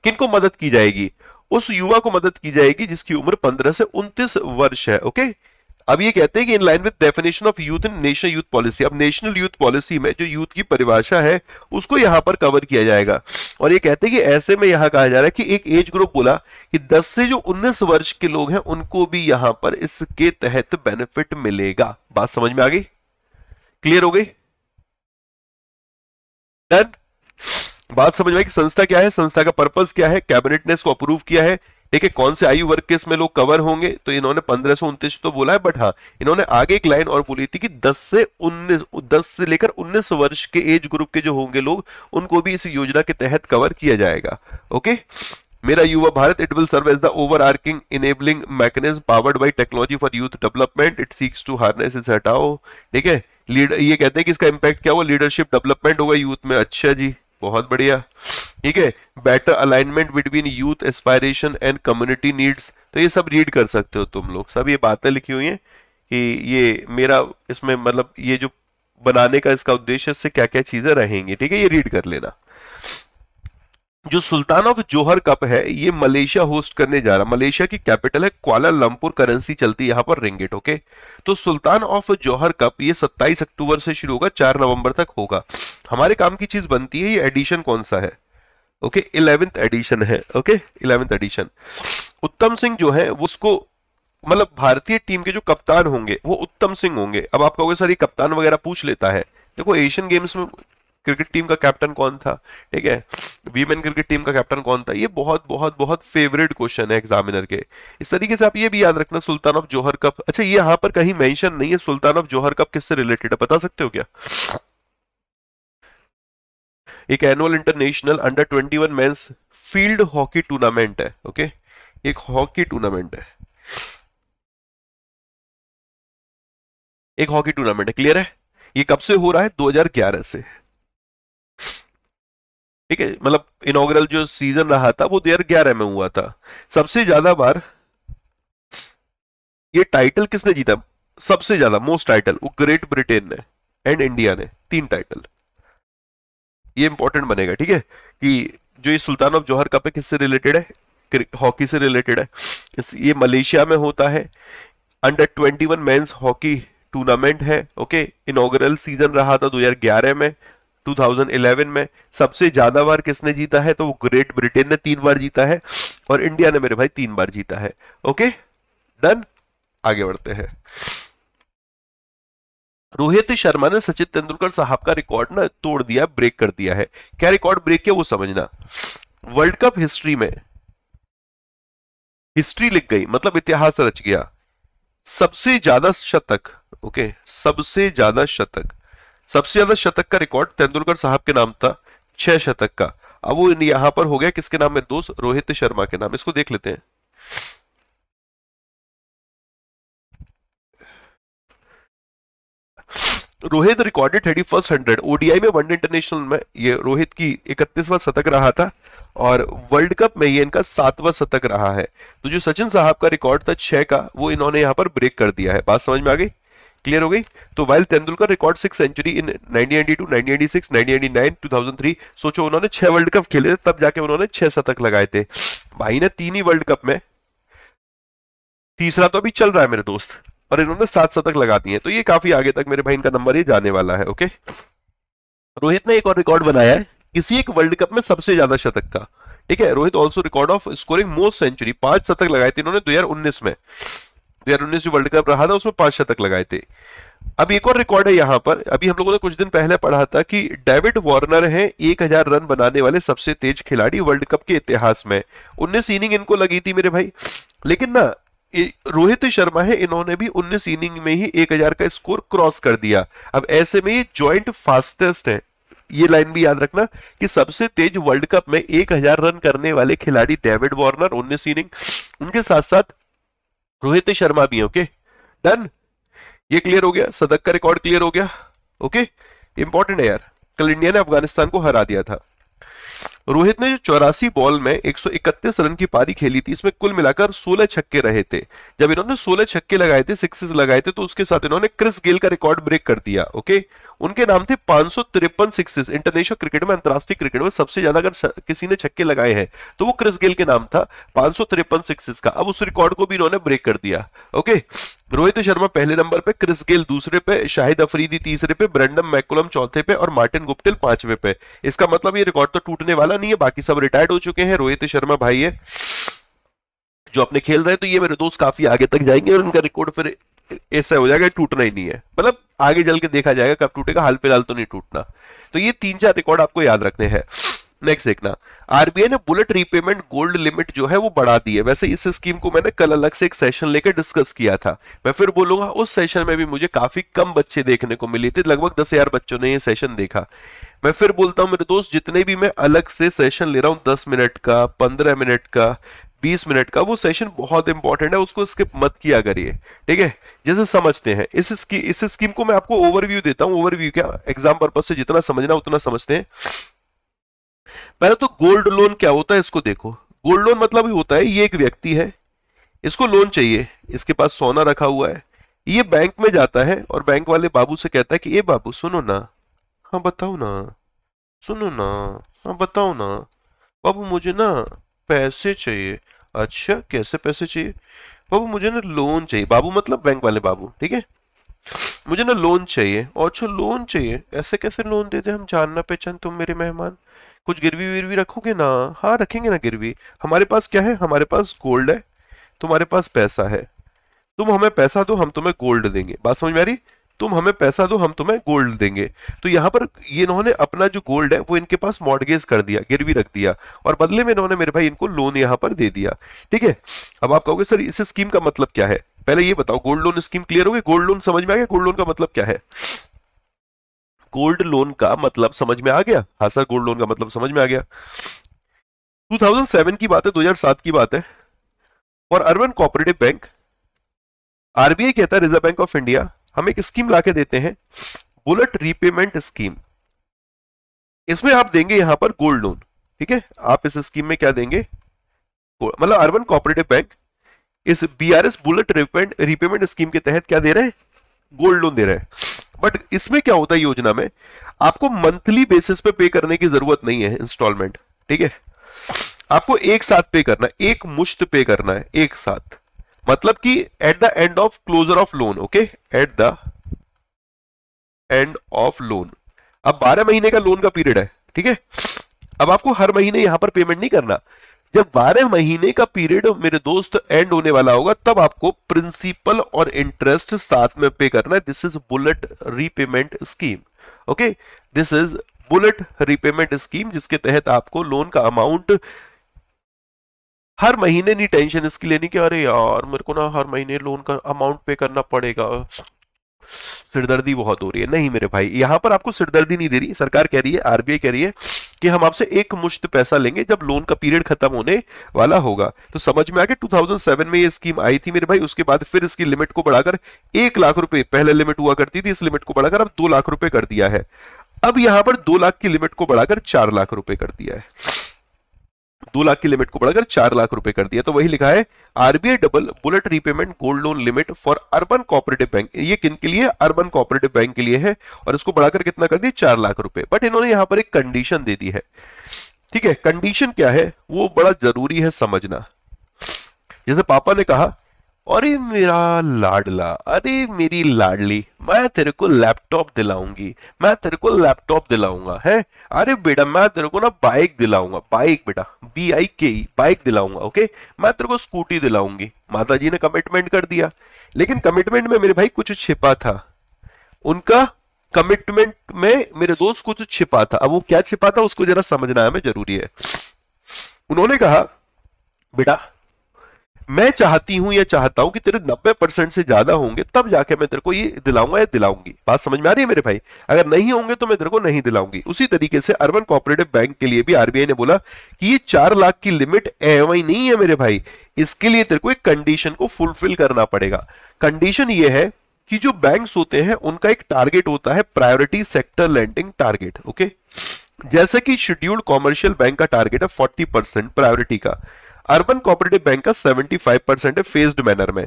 किनको मदद की जाएगी उस युवा को मदद की जाएगी जिसकी उम्र 15 से 29 वर्ष है ओके अब ये कहते हैं कि in line with definition of youth in national youth policy अब नेशनल यूथ पॉलिसी में जो यूथ की परिभाषा है उसको यहाँ पर कवर किया जाएगा और ये कहते हैं कि ऐसे में यहाँ कहा जा रहा है कि एक एज ग्रुप बोला कि 10 से जो 19 वर्ष के लोग हैं उनको भी यहाँ पर इसके तहत बेनिफिट मिलेगा बात समझ में आ गई क्लियर हो गई डन बात समझ में आई कि संस्था क्या है संस्था का पर्पज क्या है कैबिनेट ने इसको अप्रूव किया है ठीक है कौन से आयु वर्ग के इसमें लोग कवर होंगे तो इन्होंने पंद्रह से उन्तीस तो बोला है बट हाँ इन्होंने आगे एक लाइन और बोली थी कि दस से उन्नीस दस से लेकर उन्नीस वर्ष के एज ग्रुप के जो होंगे लोग उनको भी इस योजना के तहत कवर किया जाएगा okay Mera Yuva Bharat it will serve as the overarching enabling mechanism powered by technology for youth development it seeks to harness is हटाओ ठीक है लीडर ये कहते हैं कि इसका इम्पैक्ट क्या हुआ लीडरशिप डेवलपमेंट होगा यूथ में अच्छा जी बहुत बढ़िया ठीक है better alignment between youth aspiration and community needs तो ये सब रीड कर सकते हो तुम लोग सब ये बातें लिखी हुई हैं कि ये मेरा इसमें मतलब ये जो बनाने का इसका उद्देश्य से क्या क्या चीजें रहेंगी ठीक है ये रीड कर लेना जो सुल्तान ऑफ जोहर कप है ये मलेशिया होस्ट करने जा रहा मलेशिया की कैपिटल है क्वालालंपुर करेंसी चलती है यहां पर रिंगेट ओके तो सुल्तान ऑफ जोहर कप ये 27 अक्टूबर से शुरू होगा 4 नवंबर तक होगा हमारे काम की चीज बनती है ये एडिशन कौन सा है ओके इलेवेंथ एडिशन है okay eleventh edition Uttam Singh जो है उसको मतलब भारतीय टीम के जो कप्तान होंगे वो उत्तम सिंह होंगे अब आप कहोगे सर ये कप्तान वगैरह पूछ लेता है देखो एशियन गेम्स में क्रिकेट टीम का कैप्टन कौन था ठीक है वीमेन क्रिकेट टीम का कैप्टन कौन था ये बहुत बहुत बहुत फेवरेट क्वेश्चन है एग्जामिनर के इस तरीके से आप ये भी याद रखना सुल्तान ऑफ जोहर कप अच्छा ये यहाँ पर कहीं मेंशन नहीं है सुल्तान ऑफ जोहर कप किससे रिलेटेड है बता सकते हो क्या एक annual international under twenty one men's field hockey tournament है ओके एक हॉकी टूर्नामेंट है एक हॉकी टूर्नामेंट है क्लियर है ये कब से हो रहा है 2011 से ठीक है मतलब इनोग्रल जो सीजन रहा था वो दो ग्यारह में हुआ था सबसे ज्यादा बार ये टाइटल किसने जीता सबसे ज्यादा मोस्ट टाइटल वो ग्रेट ब्रिटेन ने एंड इंडिया ने तीन टाइटल ये इंपॉर्टेंट बनेगा ठीक है कि जो ये सुल्तान ऑफ जौहर कप है किससे रिलेटेड है हॉकी से रिलेटेड है ये मलेशिया में होता है अंडर ट्वेंटी वन मैं हॉकी टूर्नामेंट है ओके इनोग्रल सीजन रहा था 2011 में 2011 में सबसे ज्यादा बार किसने जीता है तो वो ग्रेट ब्रिटेन ने तीन बार जीता है और इंडिया ने मेरे भाई तीन बार जीता है ओके डन आगे बढ़ते हैं रोहित शर्मा ने सचिन तेंदुलकर साहब का रिकॉर्ड ना तोड़ दिया ब्रेक कर दिया है क्या रिकॉर्ड ब्रेक किया वो समझना वर्ल्ड कप हिस्ट्री में हिस्ट्री लिख गई मतलब इतिहास रच गया सबसे ज्यादा शतक ओके सबसे ज्यादा शतक सबसे ज्यादा शतक का रिकॉर्ड तेंदुलकर साहब के नाम था छह शतक का अब वो यहां पर हो गया किसके नाम है दोस्त रोहित शर्मा के नाम इसको देख लेते हैं Rohit recorded thirty first hundred ODI में वनडे इंटरनेशनल में ये रोहित की इकतीसवां शतक रहा था और वर्ल्ड कप में ये इनका सातवां शतक रहा है तो जो सचिन साहब का रिकॉर्ड था छह का वो इन्होंने यहां पर ब्रेक कर दिया है बात समझ में आ गई क्लियर हो गई तो while Tendulkar record six century in 1992, 1996, 1999, 2003 सोचो उन्होंने छह वर्ल्ड कप खेले थे तब जाके उन्होंने छह शतक लगाए थे भाई ने तीन ही वर्ल्ड कप में तीसरा तो अभी चल रहा है मेरे दोस्त और इन्होंने सात शतक लगा दिए तो ये काफी आगे तक मेरे भाई इनका नंबर ये जाने वाला है ओके रोहित ने एक और रिकॉर्ड बनाया है किसी एक वर्ल्ड कप में सबसे ज्यादा शतक का ठीक है Rohit also record of scoring most century पांच शतक लगाए थे इन्होंने 2019 में उन्नीस जो वर्ल्ड कप रहा था उसमें पांच शतक लगाए थे अब एक और रिकॉर्ड है यहाँ पर अभी हम लोगों ने कुछ दिन पहले पढ़ा था कि डेविड वार्नर हैं 1000 रन बनाने वाले सबसे तेज खिलाड़ी वर्ल्ड कप के इतिहास में उन्नीस इनिंग इनको लगी थी मेरे भाई लेकिन ना रोहित शर्मा है इन्होंने भी उन्नीस इनिंग में ही 1000 का स्कोर क्रॉस कर दिया अब ऐसे में ये ज्वाइंट फास्टेस्ट है ये लाइन भी याद रखना कि सबसे तेज वर्ल्ड कप में 1000 रन करने वाले खिलाड़ी डेविड वार्नर उन्नीस इनिंग उनके साथ साथ रोहित शर्मा भी है ओके डन ये क्लियर हो गया सदक का रिकॉर्ड क्लियर हो गया ओके इंपॉर्टेंट है यार कल इंडिया ने अफगानिस्तान को हरा दिया था रोहित ने जो चौरासी बॉल में 131 रन की पारी खेली थी इसमें कुल मिलाकर 16 छक्के रहे थे जब इन्होंने 16 छक्के लगाए थे सिक्सेस लगाए थे तो उसके साथ इन्होंने क्रिस गेल का रिकॉर्ड ब्रेक कर दिया ओके उनके नाम थे पांच सिक्सेस इंटरनेशनल क्रिकेट में अंतरराष्ट्रीय क्रिकेट में सबसे ज्यादा अगर किसी ने छक्के लगाए हैं तो वो क्रिस गेल के नाम था पांच सिक्सेस का अब उस रिकॉर्ड को भी इन्होंने ब्रेक कर दिया ओके रोहित शर्मा पहले नंबर पे क्रिस गेल दूसरे पे शाहिद अफरीदी तीसरे पे ब्रेंडम मैकुलम चौथे पे और मार्टिन गुप्टिल पांचवे पे इसका मतलब ये रिकॉर्ड तो टूटने वाला नहीं है बाकी सब रिटायर्ड हो चुके हैं रोहित शर्मा भाई है जो अपने खेल रहे हैं तो ये मेरे दोस्त काफी आगे तक जाएंगे और उनका रिकॉर्ड फिर ऐसा हो जाएगा टूटना ही नहीं है मतलब आगे चल के देखा जाएगा कब टूटेगा हाल फिलहाल तो नहीं टूटना तो ये तीन चार रिकॉर्ड आपको याद रखने हैं नेक्स्ट देखना आरबीआई ने बुलेट रीपेमेंट गोल्ड लिमिट जो है वो बढ़ा दी है वैसे इस स्कीम को मैंने कल अलग से एक सेशन लेकर डिस्कस किया था मैं फिर बोलूंगा उस सेशन में भी मुझे काफी कम बच्चे देखने को मिले थे लगभग दस हजार बच्चों ने ये सेशन देखा मैं फिर बोलता हूँ मेरे दोस्त जितने भी मैं अलग से सेशन ले रहा हूँ दस मिनट का पंद्रह मिनट का बीस मिनट का वो सेशन बहुत इंपॉर्टेंट है उसको स्किप मत किया करिए ठीक है जैसे समझते हैं इस स्की, इस स्कीम को मैं आपको ओवरव्यू देता हूँ ओवरव्यू क्या एग्जाम पर्पज से जितना समझना उतना समझते हैं पहले तो गोल्ड लोन क्या होता है इसको देखो गोल्ड लोन मतलब होता है ये एक व्यक्ति है इसको लोन चाहिए इसके पास सोना रखा हुआ है ये बैंक में जाता है और बैंक वाले बाबू से कहता है कि ये बाबू सुनो ना हाँ बताओ ना सुनो ना हाँ बताओ ना बाबू मुझे ना पैसे चाहिए अच्छा कैसे पैसे चाहिए बाबू मुझे ना लोन चाहिए बाबू मतलब बैंक वाले बाबू ठीक है मुझे ना लोन चाहिए और अच्छा लोन चाहिए ऐसे कैसे लोन देते हम जानना पहचान तुम मेरे मेहमान कुछ गिरवी विरवी रखोगे ना हाँ रखेंगे ना गिरवी हमारे पास क्या है हमारे पास गोल्ड है तुम्हारे पास पैसा है तुम हमें पैसा दो हम तुम्हें गोल्ड देंगे बात समझ में आ रही तुम हमें पैसा दो हम तुम्हें गोल्ड देंगे तो यहाँ पर ये इन्होंने अपना जो गोल्ड है वो इनके पास मॉडगेज कर दिया गिरवी रख दिया और बदले में इन्होंने मेरे भाई इनको लोन यहाँ पर दे दिया ठीक है अब आप कहोगे सर इस स्कीम का मतलब क्या है पहले ये बताओ गोल्ड लोन स्कीम क्लियर होगी गोल्ड लोन समझ में आ गया गोल्ड लोन का मतलब क्या है गोल्ड लोन का मतलब समझ में आ गया हाँ सर गोल्ड लोन का मतलब समझ में आ गया 2007 की बात है 2007 की बात है और अर्बन कोऑपरेटिव बैंक आरबीआई कहता है रिजर्व बैंक ऑफ इंडिया हम एक स्कीम लाके देते हैं बुलेट रीपेमेंट स्कीम इसमें आप देंगे यहां पर गोल्ड लोन ठीक है आप इस स्कीम में क्या देंगे मतलब अर्बन कोऑपरेटिव बैंक इस BRS bullet repayment repayment scheme के तहत क्या दे रहे हैं गोल्ड लोन दे रहे हैं बट इसमें क्या होता है योजना में आपको मंथली बेसिस पे पे करने की जरूरत नहीं है इंस्टॉलमेंट ठीक है आपको एक साथ पे करना है एक मुश्त पे करना है एक साथ मतलब कि at the end of closure of loan okay at the end of loan अब 12 महीने का लोन का पीरियड है ठीक है अब आपको हर महीने यहां पर पेमेंट नहीं करना जब 12 महीने का पीरियड मेरे दोस्त एंड होने वाला होगा तब आपको प्रिंसिपल और इंटरेस्ट साथ में पे करना है this is bullet repayment scheme okay this is bullet repayment scheme जिसके तहत आपको लोन का अमाउंट हर महीने नहीं टेंशन इसकी नहीं कि अरे यार मेरे को ना हर महीने लोन का अमाउंट पे करना पड़ेगा सिरदर्दी बहुत हो रही है नहीं मेरे भाई यहां पर आपको सिरदर्दी नहीं दे रही सरकार कह रही है आरबीआई कह रही है कि हम आपसे एक मुश्त पैसा लेंगे जब लोन का पीरियड खत्म होने वाला होगा तो समझ में आ गया 2007 में ये स्कीम आई थी मेरे भाई उसके बाद फिर इसकी लिमिट को बढ़ाकर एक लाख रुपए पहले लिमिट हुआ करती थी इस लिमिट को बढ़ाकर अब दो लाख रुपए कर दिया है अब यहां पर दो लाख की लिमिट को बढ़ाकर चार लाख रुपए कर दिया है दो लाख की लिमिट को बढ़ाकर चार लाख रुपए कर दिया तो वही लिखा है RBI double bullet repayment gold loan limit for urban cooperative bank ये किन के लिए अर्बन कोऑपरेटिव बैंक के लिए है और इसको बढ़ाकर कितना कर दिया चार लाख रुपए बट इन्होंने यहां पर एक कंडीशन दे दी है ठीक है कंडीशन क्या है वो बड़ा जरूरी है समझना जैसे पापा ने कहा अरे मेरा लाडला अरे मेरी लाडली मैं तेरे को लैपटॉप दिलाऊंगी मैं तेरे को लैपटॉप दिलाऊंगा है अरे बेटा मैं तेरे को ना बाइक दिलाऊंगा बाइक बेटा B I K bike दिलाऊंगा okay मैं तेरे को स्कूटी दिलाऊंगी माता जी ने कमिटमेंट कर दिया लेकिन कमिटमेंट में मेरे भाई कुछ छिपा था उनका कमिटमेंट में मेरे दोस्त कुछ छिपा था अब वो क्या छिपा था उसको जरा समझना हमें जरूरी है उन्होंने कहा बेटा मैं चाहती हूँ या चाहता हूं कि तेरे 90 परसेंट से ज्यादा होंगे तब जाके मैं तेरे को ये दिलाऊंगा या दिलाऊंगी बात समझ में आ रही है मेरे भाई अगर नहीं होंगे तो मैं तेरे को नहीं दिलाऊंगी उसी तरीके से अर्बन कोऑपरेटिव बैंक के लिए भी आरबीआई ने बोला कि ये चार लाख की लिमिट एम नहीं है मेरे भाई इसके लिए तेरे को एक कंडीशन को फुलफिल करना पड़ेगा कंडीशन ये है कि जो बैंक होते हैं उनका एक टारगेट होता है priority sector landing target okay जैसे कि शेड्यूल्ड कॉमर्शियल बैंक का टारगेट है 40 परसेंट प्रायोरिटी का अर्बन कोऑपरेटिव बैंक का 75 परसेंट है फेज्ड मैनर में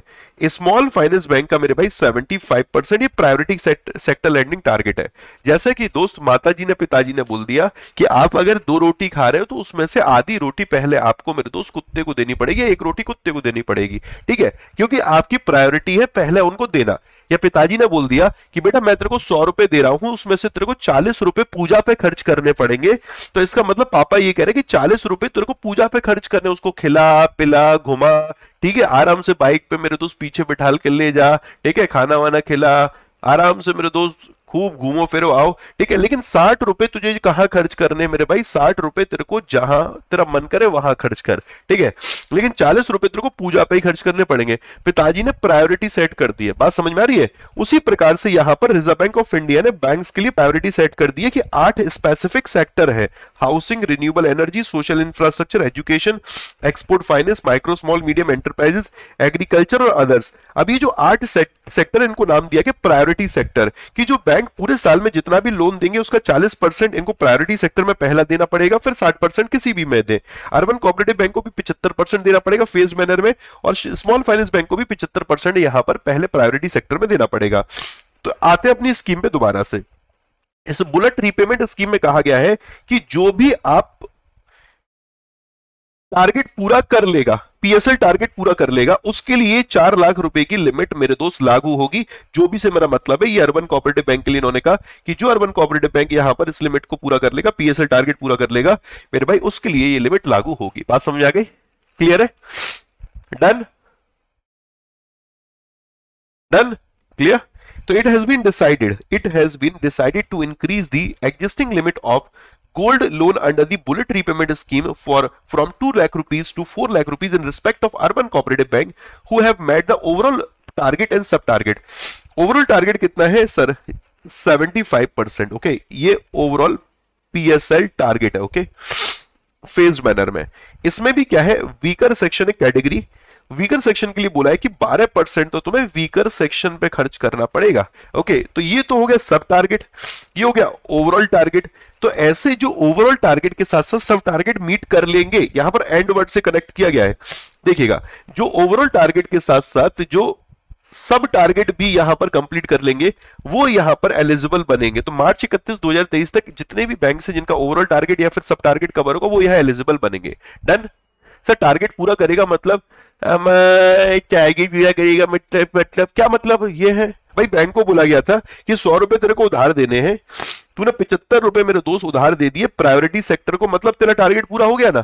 स्मॉल फाइनेंस बैंक का मेरे भाई 75 परसेंट ये प्रायोरिटी सेक्टर लैंडिंग टारगेट है जैसा कि दोस्त माता जी ने पिताजी ने बोल दिया कि आप अगर दो रोटी खा रहे हो तो उसमें से आधी रोटी पहले आपको मेरे दोस्त कुत्ते को देनी पड़ेगी एक रोटी कुत्ते को देनी पड़ेगी ठीक है क्योंकि आपकी प्रायोरिटी है पहले उनको देना या पिताजी ने बोल दिया कि बेटा मैं तेरे को सौ रुपए दे रहा हूं उसमें से तेरे को चालीस रुपए पूजा पे खर्च करने पड़ेंगे तो इसका मतलब पापा ये कह रहे हैं कि चालीस रुपए तेरे को पूजा पे खर्च करने उसको खिला पिला घुमा ठीक है आराम से बाइक पे मेरे दोस्त पीछे बिठाल के ले जा ठीक है खाना वाना खिला आराम से मेरे दोस्त खूब घूमो फिरो आओ ठीक है लेकिन साठ रुपए तुझे कहाँ खर्च करने मेरे भाई साठ रुपए तेरे को जहां तेरा मन करे वहां खर्च कर ठीक है लेकिन चालीस रुपए तेरे को पूजा पे ही खर्च करने पड़ेंगे पिताजी ने प्रायोरिटी सेट कर दी है बात समझ में आ रही है उसी प्रकार से यहाँ पर रिजर्व बैंक ऑफ इंडिया ने बैंक के लिए प्रायोरिटी सेट कर दी है कि आठ स्पेसिफिक सेक्टर है housing renewable energy social infrastructure education export finance micro small medium enterprises agriculture और अदर्स अब ये जो आठ सेक्टर इनको नाम दिया कि प्रायोरिटी सेक्टर कि जो बैंक पूरे साल में जितना भी लोन देंगे उसका 40 परसेंट इनको प्रायोरिटी सेक्टर में पहला देना पड़ेगा फिर 60 परसेंट किसी भी में दे अर्बन कोऑपरेटिव बैंक को भी 75 परसेंट देना पड़ेगा फेज मैनर में और स्मॉल फाइनेंस बैंक को भी पिछहत्तर परसेंट यहां पर पहले प्रायोरिटी सेक्टर में देना पड़ेगा तो आते हैं अपनी स्कीम पे दोबारा से इस बुलेट रीपेमेंट स्कीम में कहा गया है कि जो भी आप टारगेट पूरा कर लेगा पीएसएल टारगेट पूरा कर लेगा उसके लिए चार लाख रुपए की लिमिट मेरे दोस्त लागू होगी जो भी से मेरा मतलब है ये अर्बन कोऑपरेटिव बैंक के लिए इन्होंने कहा कि जो अर्बन कोऑपरेटिव बैंक यहां पर इस लिमिट को पूरा कर लेगा पीएसएल टारगेट पूरा कर लेगा मेरे भाई उसके लिए ये लिमिट लागू होगी बात समझ आ गई क्लियर है डन डन क्लियर तो it has been decided it has been decided to increase the existing limit of gold loan under the bullet repayment scheme for from 2 lakh rupees to 4 lakh rupees in respect of urban cooperative bank who have met the overall target and sub target overall target कितना है sir 75 percent okay ये overall PSL target है okay phase manner में इसमें भी क्या है weaker section category weaker section के लिए बोला है कि 12 परसेंट तो तुम्हें वीकर सेक्शन पे खर्च करना पड़ेगा ओके तो ये तो हो गया सब टारगेट ये हो गया ओवरऑल टारगेट तो ऐसे जो ओवरऑल टारगेट के साथ साथ सब टारगेट मीट कर लेंगे यहां पर एंड वर्ड से कनेक्ट किया गया है देखिएगा जो ओवरऑल टारगेट के साथ साथ जो सब टारगेट भी यहां पर कंप्लीट कर लेंगे वो यहां पर एलिजिबल बनेंगे तो मार्च इकतीस दो तक जितने भी बैंक से जिनका ओवरऑल टारगेट या फिर सब टारगेट कवर होगा वो यहां एलिजिबल बनेंगे डन सर टारगेट पूरा करेगा मतलब टारगेट पूरा करेगा मतलब क्या मतलब ये है भाई बैंक को बोला गया था कि सौ रुपए तेरे को उधार देने हैं तूने पिछहत्तर रुपए मेरे दोस्त उधार दे दिए प्रायोरिटी सेक्टर को मतलब तेरा टारगेट पूरा हो गया ना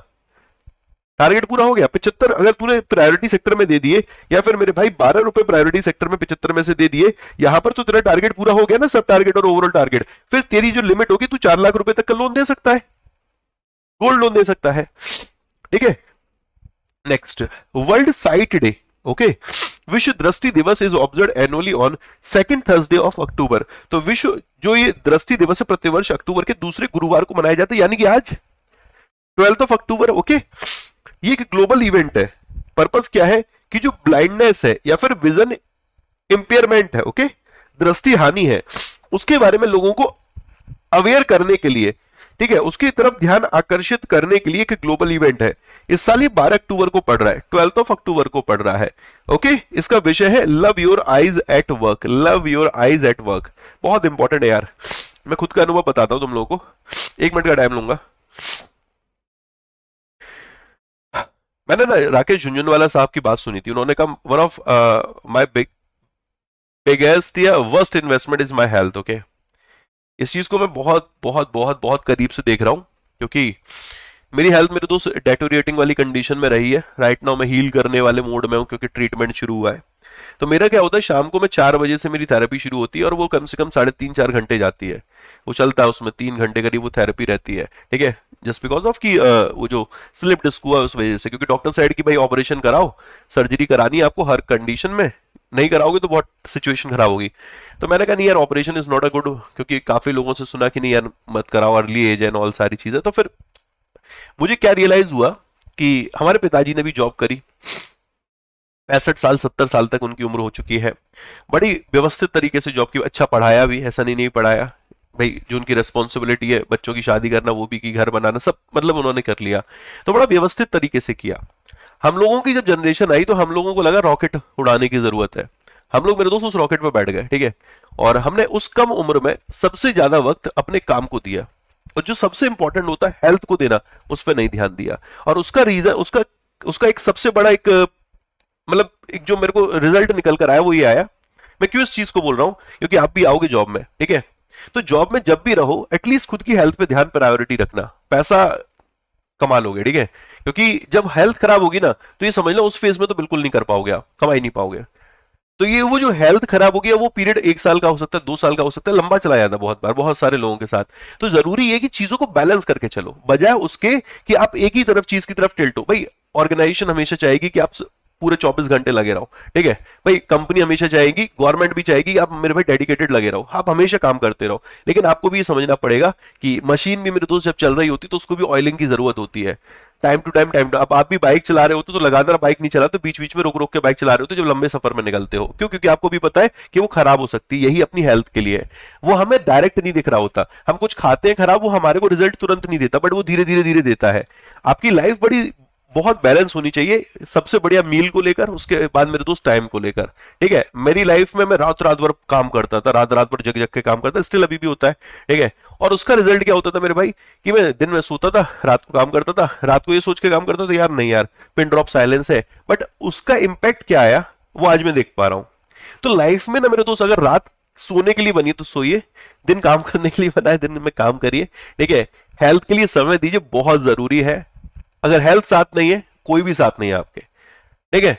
टारगेट पूरा हो गया पिछहत्तर अगर तूने प्रायोरिटी सेक्टर में दे दिए या फिर मेरे भाई बारह रुपए प्रायोरिटी सेक्टर में पिछहत्तर में से दे दिए यहां पर तो तेरा टारगेट पूरा हो गया ना सब टारगेट और ओवरऑल टारगेट फिर तेरी जो लिमिट होगी तू चार लाख रुपए तक का लोन दे सकता है गोल्ड लोन दे सकता है ठीक है next World Sight Day okay विश्व दृष्टि दिवस is observe annually on second Thursday of October तो विश्व जो ये दृष्टि दिवस है प्रतिवर्ष अक्टूबर के दूसरे गुरुवार को मनाया जाता है यानी कि आज ट्वेल्थ ऑफ अक्टूबर ओके ये एक ग्लोबल इवेंट है पर्पस क्या है कि जो ब्लाइंडनेस है या फिर विजन इंपेयरमेंट है ओके दृष्टि हानि है उसके बारे में लोगों को अवेयर करने के लिए ठीक है उसकी तरफ ध्यान आकर्षित करने के लिए एक ग्लोबल इवेंट है इस साल ही 12 अक्टूबर को पढ़ रहा है ट्वेल्थ ऑफ अक्टूबर को पढ़ रहा है ओके इसका विषय है love your eyes at work love your eyes at work बहुत इंपॉर्टेंट है यार मैं खुद का अनुभव बताता हूं तुम लोगों को एक मिनट का टाइम लूंगा मैंने ना राकेश झुंझुनवाला साहब की बात सुनी थी उन्होंने कहा one of my big biggest या worst investment is my health okay इस चीज को मैं बहुत बहुत बहुत बहुत करीब से देख रहा हूं क्योंकि मेरी हेल्थ मेरे दोस्त डेटोरिएटिंग वाली कंडीशन में रही है राइट नाउ मैं हील करने वाले मोड में हूँ क्योंकि ट्रीटमेंट शुरू हुआ है तो मेरा क्या होता है शाम को मैं चार बजे से मेरी थेरेपी शुरू होती है और वो कम से कम साढ़े तीन चार घंटे जाती है वो चलता है उसमें तीन घंटे करीब वो थेरेपी रहती है ठीक है जस्ट बिकॉज ऑफ की वो जो स्लिप डिस्क हुआ उस वजह से क्योंकि डॉक्टर साइड की भाई ऑपरेशन कराओ सर्जरी करानी है आपको हर कंडीशन में नहीं कराओगे तो बहुत सिचुएशन खराब होगी तो मैंने कहा नहीं यार operation is not a good क्योंकि काफी लोगों से सुना कि नहीं यार मत कराओ अर्ली एज एंड ऑल सारी चीजें तो फिर मुझे क्या रियलाइज हुआ कि हमारे पिताजी ने भी जॉब करी पैंसठ साल सत्तर साल तक उनकी उम्र हो चुकी है बड़ी व्यवस्थित तरीके से जॉब की अच्छा पढ़ाया भी ऐसा नहीं नहीं पढ़ाया भाई जो उनकी रेस्पॉन्सिबिलिटी है बच्चों की शादी करना वो भी की घर बनाना सब मतलब उन्होंने कर लिया तो बड़ा व्यवस्थित तरीके से किया हम लोगों की जब जनरेशन आई तो हम लोगों को लगा रॉकेट उड़ाने की जरूरत है हम लोग मेरे दोस्त उस रॉकेट पर बैठ गए ठीक है और हमने उस कम उम्र में सबसे ज्यादा वक्त अपने काम को दिया और जो सबसे इंपॉर्टेंट होता है हेल्थ को देना उस पर नहीं ध्यान दिया और उसका रीजन उसका उसका एक सबसे बड़ा एक मतलब एक जो मेरे को रिजल्ट निकल कर आया वो ये आया मैं क्यों इस चीज को बोल रहा हूं क्योंकि आप भी आओगे जॉब में ठीक है तो जॉब में जब भी रहो एटलीस्ट खुद की हेल्थ पे ध्यान प्रायोरिटी रखना पैसा कमा लोगे ठीक है क्योंकि जब हेल्थ खराब होगी ना तो ये समझ लो उस फेज में तो बिल्कुल नहीं कर पाओगे आप कमाई नहीं पाओगे तो ये वो जो हेल्थ खराब हो गया वो पीरियड एक साल का हो सकता है दो साल का हो सकता है लंबा चला जाता बहुत बार बहुत सारे लोगों के साथ तो जरूरी है कि चीजों को बैलेंस करके चलो बजाय उसके कि आप एक ही तरफ चीज की तरफ टिल्ट हो भाई ऑर्गेनाइजेशन हमेशा चाहेगी कि आप पूरे 24 घंटे लगे रहो ठीक है भाई कंपनी हमेशा चाहेगी गवर्नमेंट भी चाहेगी आप मेरे भाई डेडिकेटेड लगे रहो आप हमेशा काम करते रहो लेकिन आपको भी ये समझना पड़ेगा कि मशीन भी मेरे दोस्त जब चल रही होती तो उसको भी ऑयलिंग की जरूरत होती है time to time time to आप भी बाइक चला रहे होते तो लगातार बाइक नहीं चला तो बीच बीच में रोक रोक के बाइक चला रहे होते जब लंबे सफर में निकलते हो क्यों क्योंकि आपको भी पता है कि वो खराब हो सकती है यही अपनी हेल्थ के लिए वो हमें डायरेक्ट नहीं दिख रहा होता हम कुछ खाते हैं खराब वो हमारे को रिजल्ट तुरंत नहीं देता बट वो धीरे धीरे धीरे देता है आपकी लाइफ बड़ी बहुत बैलेंस होनी चाहिए सबसे बढ़िया मील को लेकर उसके बाद मेरे दोस्त टाइम को लेकर ठीक है मेरी लाइफ में मैं रात रात भर काम करता था रात रात भर जग जग के काम करता स्टिल अभी भी होता है ठीक है और उसका रिजल्ट क्या होता था मेरे भाई कि मैं दिन में सोता था रात को काम करता था रात को ये सोच के काम करता था यार नहीं यार पिन ड्रॉप साइलेंस है बट उसका इम्पैक्ट क्या आया वो आज मैं देख पा रहा हूँ तो लाइफ में ना मेरे दोस्त अगर रात सोने के लिए बनी तो सोइए दिन काम करने के लिए बनाए दिन में काम करिए ठीक है हेल्थ के लिए समय दीजिए बहुत जरूरी है अगर हेल्थ साथ नहीं है कोई भी साथ नहीं है आपके ठीक है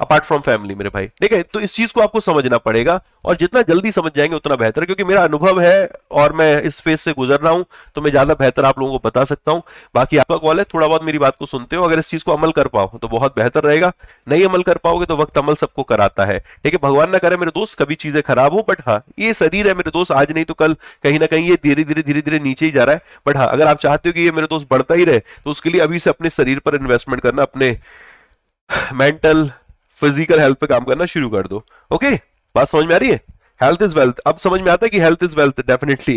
अपार्ट फ्रॉम फैमिली मेरे भाई ठीक है तो इस चीज को आपको समझना पड़ेगा और जितना जल्दी समझ जाएंगे उतना बेहतर क्योंकि मेरा अनुभव है और मैं इस फेज से गुजर रहा हूं तो मैं ज्यादा बेहतर आप लोगों को बता सकता हूं बाकी आपका कॉल है थोड़ा बहुत मेरी बात को सुनते हो अगर इस चीज को अमल कर पाओ तो बहुत बेहतर रहेगा नहीं अमल कर पाओगे तो वक्त अमल सबको कराता है ठीक है भगवान ना करे मेरे दोस्त कभी चीजें खराब हो बट हाँ ये शरीर है मेरे दोस्त आज नहीं तो कल कहीं ना कहीं ये धीरे धीरे धीरे धीरे नीचे ही जा रहा है बट हाँ अगर आप चाहते हो कि ये मेरे दोस्त बढ़ता ही रहे तो उसके लिए अभी से अपने शरीर पर इन्वेस्टमेंट करना अपने मेंटल फिजिकल हेल्थ पे काम करना शुरू कर दो ओके बात समझ में आ रही है हेल्थ इज वेल्थ अब समझ में आता है कि health is wealth definitely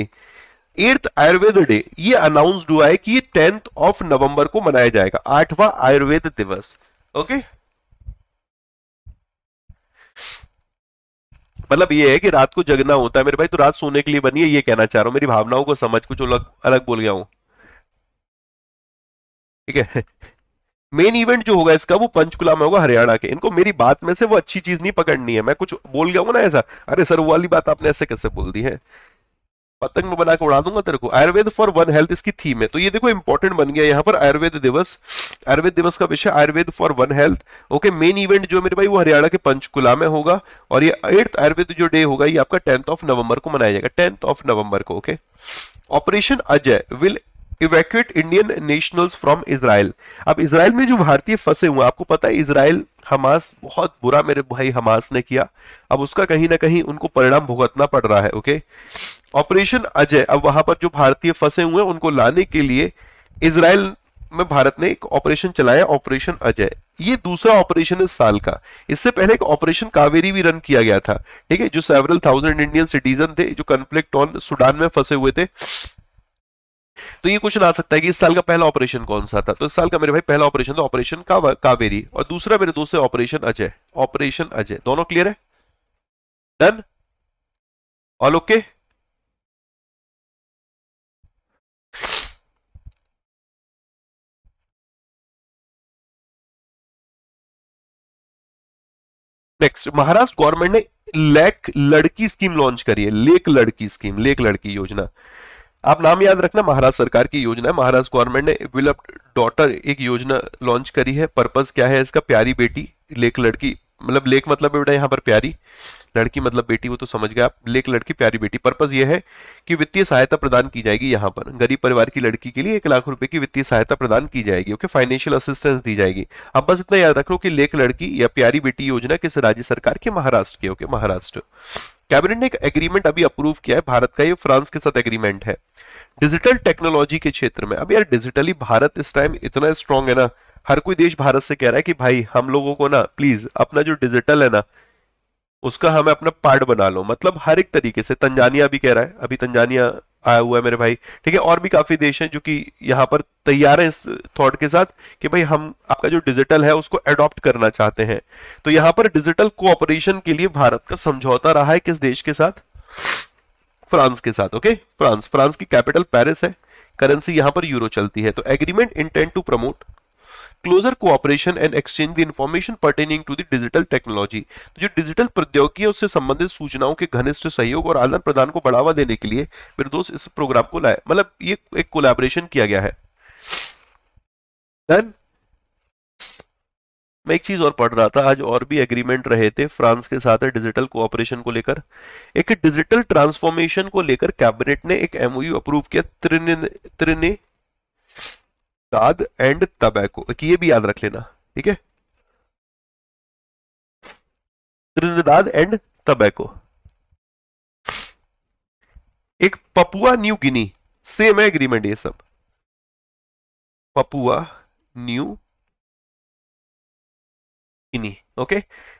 eighth Ayurveda day ये अनाउंस हुआ है कि ये टेंथ ऑफ नवंबर को मनाया जाएगा आठवां आयुर्वेद दिवस ओके मतलब ये है कि रात को जगना होता है मेरे भाई तो रात सोने के लिए बनी है ये कहना चाह रहा हूं मेरी भावनाओं को समझ कुछ अलग अलग बोल गया हूं ठीक है मेन इवेंट जो होगा इसका वो पंचकुला में होगा हरियाणा के इनको मेरी बात में से वो अच्छी चीज नहीं पकड़नी है मैं कुछ बोल गया हूँ ना ऐसा अरे सर वो वाली बात आपने ऐसे कैसे बोल दी है पतंग में बना के उड़ा दूंगा तेरे को आयुर्वेद फॉर वन हेल्थ इसकी थीम है तो ये देखो इंपॉर्टेंट बन गया यहाँ पर आयुर्वेद दिवस आयुर्वेद दिवस का विषय Ayurveda for one health okay main event जो मेरे भाई वो हरियाणा के पंचकुला में होगा और ये एट्थ आयुर्वेद जो डे होगा ये आपका टेंथ ऑफ नवंबर को मनाया जाएगा टेंथ ऑफ नवंबर को okay operation Ajay will evacuate Indian nationals from Israel अब इसराइल में जो भारतीय फंसे हुए आपको पता है इसराइल हमास बहुत बुरा मेरे भाई हमास ने किया अब उसका कहीं ना कहीं उनको परिणाम भुगतना पड़ रहा है ओके ऑपरेशन अजय अब वहां पर जो भारतीय फंसे हुए हैं उनको लाने के लिए इसराइल में भारत ने एक ऑपरेशन चलाया ऑपरेशन अजय ये दूसरा ऑपरेशन इस साल का इससे पहले एक ऑपरेशन कावेरी भी रन किया गया था ठीक है जो सेवरल थाउजेंड इंडियन सिटीजन थे जो कंफ्लिक्ट ऑन सुडान में फंसे हुए थे तो ये क्वेश्चन आ सकता है कि इस साल का पहला ऑपरेशन कौन सा था तो इस साल का मेरे भाई पहला ऑपरेशन था ऑपरेशन कावेरी और दूसरा मेरे दोस्त ऑपरेशन अजय ऑपरेशन अजय दोनों क्लियर है done all okay next Maharashtra government ने लेक लड़की स्कीम लॉन्च करी है लेक लड़की स्कीम लेक लड़की योजना आप नाम याद रखना महाराष्ट्र सरकार की योजना है महाराष्ट्र गवर्नमेंट ने विलप डॉटर एक योजना लॉन्च करी है पर्पज क्या है इसका प्यारी बेटी लेख लड़की मतलब लेख मतलब बेटा यहाँ पर प्यारी लड़की मतलब बेटी वो तो समझ गया आप लेख लड़की प्यारी बेटी पर्पज यह है कि वित्तीय सहायता प्रदान की जाएगी यहाँ पर गरीब परिवार की लड़की के लिए एक लाख रुपए की वित्तीय सहायता प्रदान की जाएगी ओके फाइनेंशियल असिस्टेंस दी जाएगी अब बस इतना याद रख लो कि लेख लड़की या प्यारी बेटी योजना किस राज्य सरकार के महाराष्ट्र के ओके महाराष्ट्र कैबिनेट ने एक एग्रीमेंट अभी अप्रूव किया है भारत का ये फ्रांस के साथ एग्रीमेंट है डिजिटल टेक्नोलॉजी के क्षेत्र में अब यार डिजिटली भारत इस टाइम इतना स्ट्रांग है ना हर कोई देश भारत से कह रहा है कि भाई हम लोगों को ना प्लीज अपना जो डिजिटल है ना उसका हमें अपना पार्ट बना लो मतलब हर एक तरीके से तंजानिया भी कह रहा है अभी तंजानिया आया हुआ है मेरे भाई ठीक है और भी काफी देश हैं जो कि यहाँ पर तैयार हैं इस थॉट के साथ कि भाई हम आपका जो डिजिटल है उसको एडॉप्ट करना चाहते हैं तो यहाँ पर डिजिटल कोऑपरेशन के लिए भारत का समझौता रहा है किस देश के साथ फ्रांस के साथ ओके फ्रांस फ्रांस की कैपिटल पेरिस है करेंसी यहां पर यूरो चलती है तो agreement intent to promote closer cooperation and exchange the information pertaining to the digital technology तो जो डिजिटल प्रौद्योगिकी है उससे संबंधित सूचनाओं के घनिष्ठ सहयोग और आदान प्रदान को बढ़ावा देने के लिए मेरे दोस्त इस प्रोग्राम को लाए मतलब ये एक कोलैबोरेशन किया गया है डन मैं एक चीज और पढ़ रहा था आज और भी एग्रीमेंट रहे थे फ्रांस के साथ डिजिटल कोऑपरेशन को लेकर एक डिजिटल ट्रांसफॉर्मेशन को लेकर कैबिनेट ने एक एमओयू अप्रूव किया त्रिने दाद एंड तबैको ये भी याद रख लेना ठीक है त्रिनेदाद एंड तबैको एक पपुआ न्यू गिनी सेम है एग्रीमेंट ये सब पपुआ न्यू गिनी ओके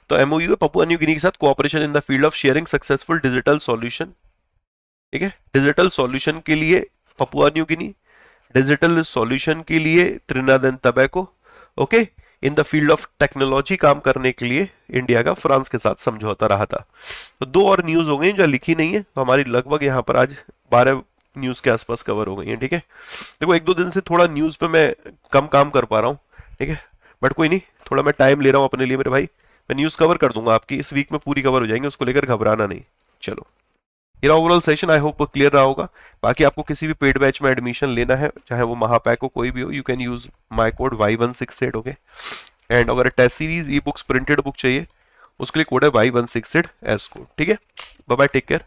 तो एमओयू है पपुआ न्यू गिनी के साथ cooperation in the field of sharing successful digital solution ठीक है डिजिटल सॉल्यूशन के लिए Papua New Guinea digital solution के लिए Trinidad Tobago okay in the field of technology काम करने के लिए इंडिया का फ्रांस के साथ समझौता रहा था तो दो और न्यूज हो गई जो लिखी नहीं है तो हमारी लगभग यहाँ पर आज बारह न्यूज के आसपास कवर हो गई है ठीक है देखो एक दो दिन से थोड़ा न्यूज पे मैं कम काम कर पा रहा हूँ ठीक है बट कोई नहीं थोड़ा मैं टाइम ले रहा हूँ अपने लिए मेरे भाई मैं न्यूज़ कवर कर दूंगा आपकी इस वीक में पूरी कवर हो जाएंगे उसको लेकर घबराना नहीं चलो ये overall session I hope clear रहा होगा बाकी आपको किसी भी पेड बैच में एडमिशन लेना है चाहे वो महापैक हो कोई भी हो you can use my code Y one six eight okay and अगर test series ebooks printed book चाहिए उसके लिए कोड है Y one six eight S code ठीक है बाय बाय टेक केयर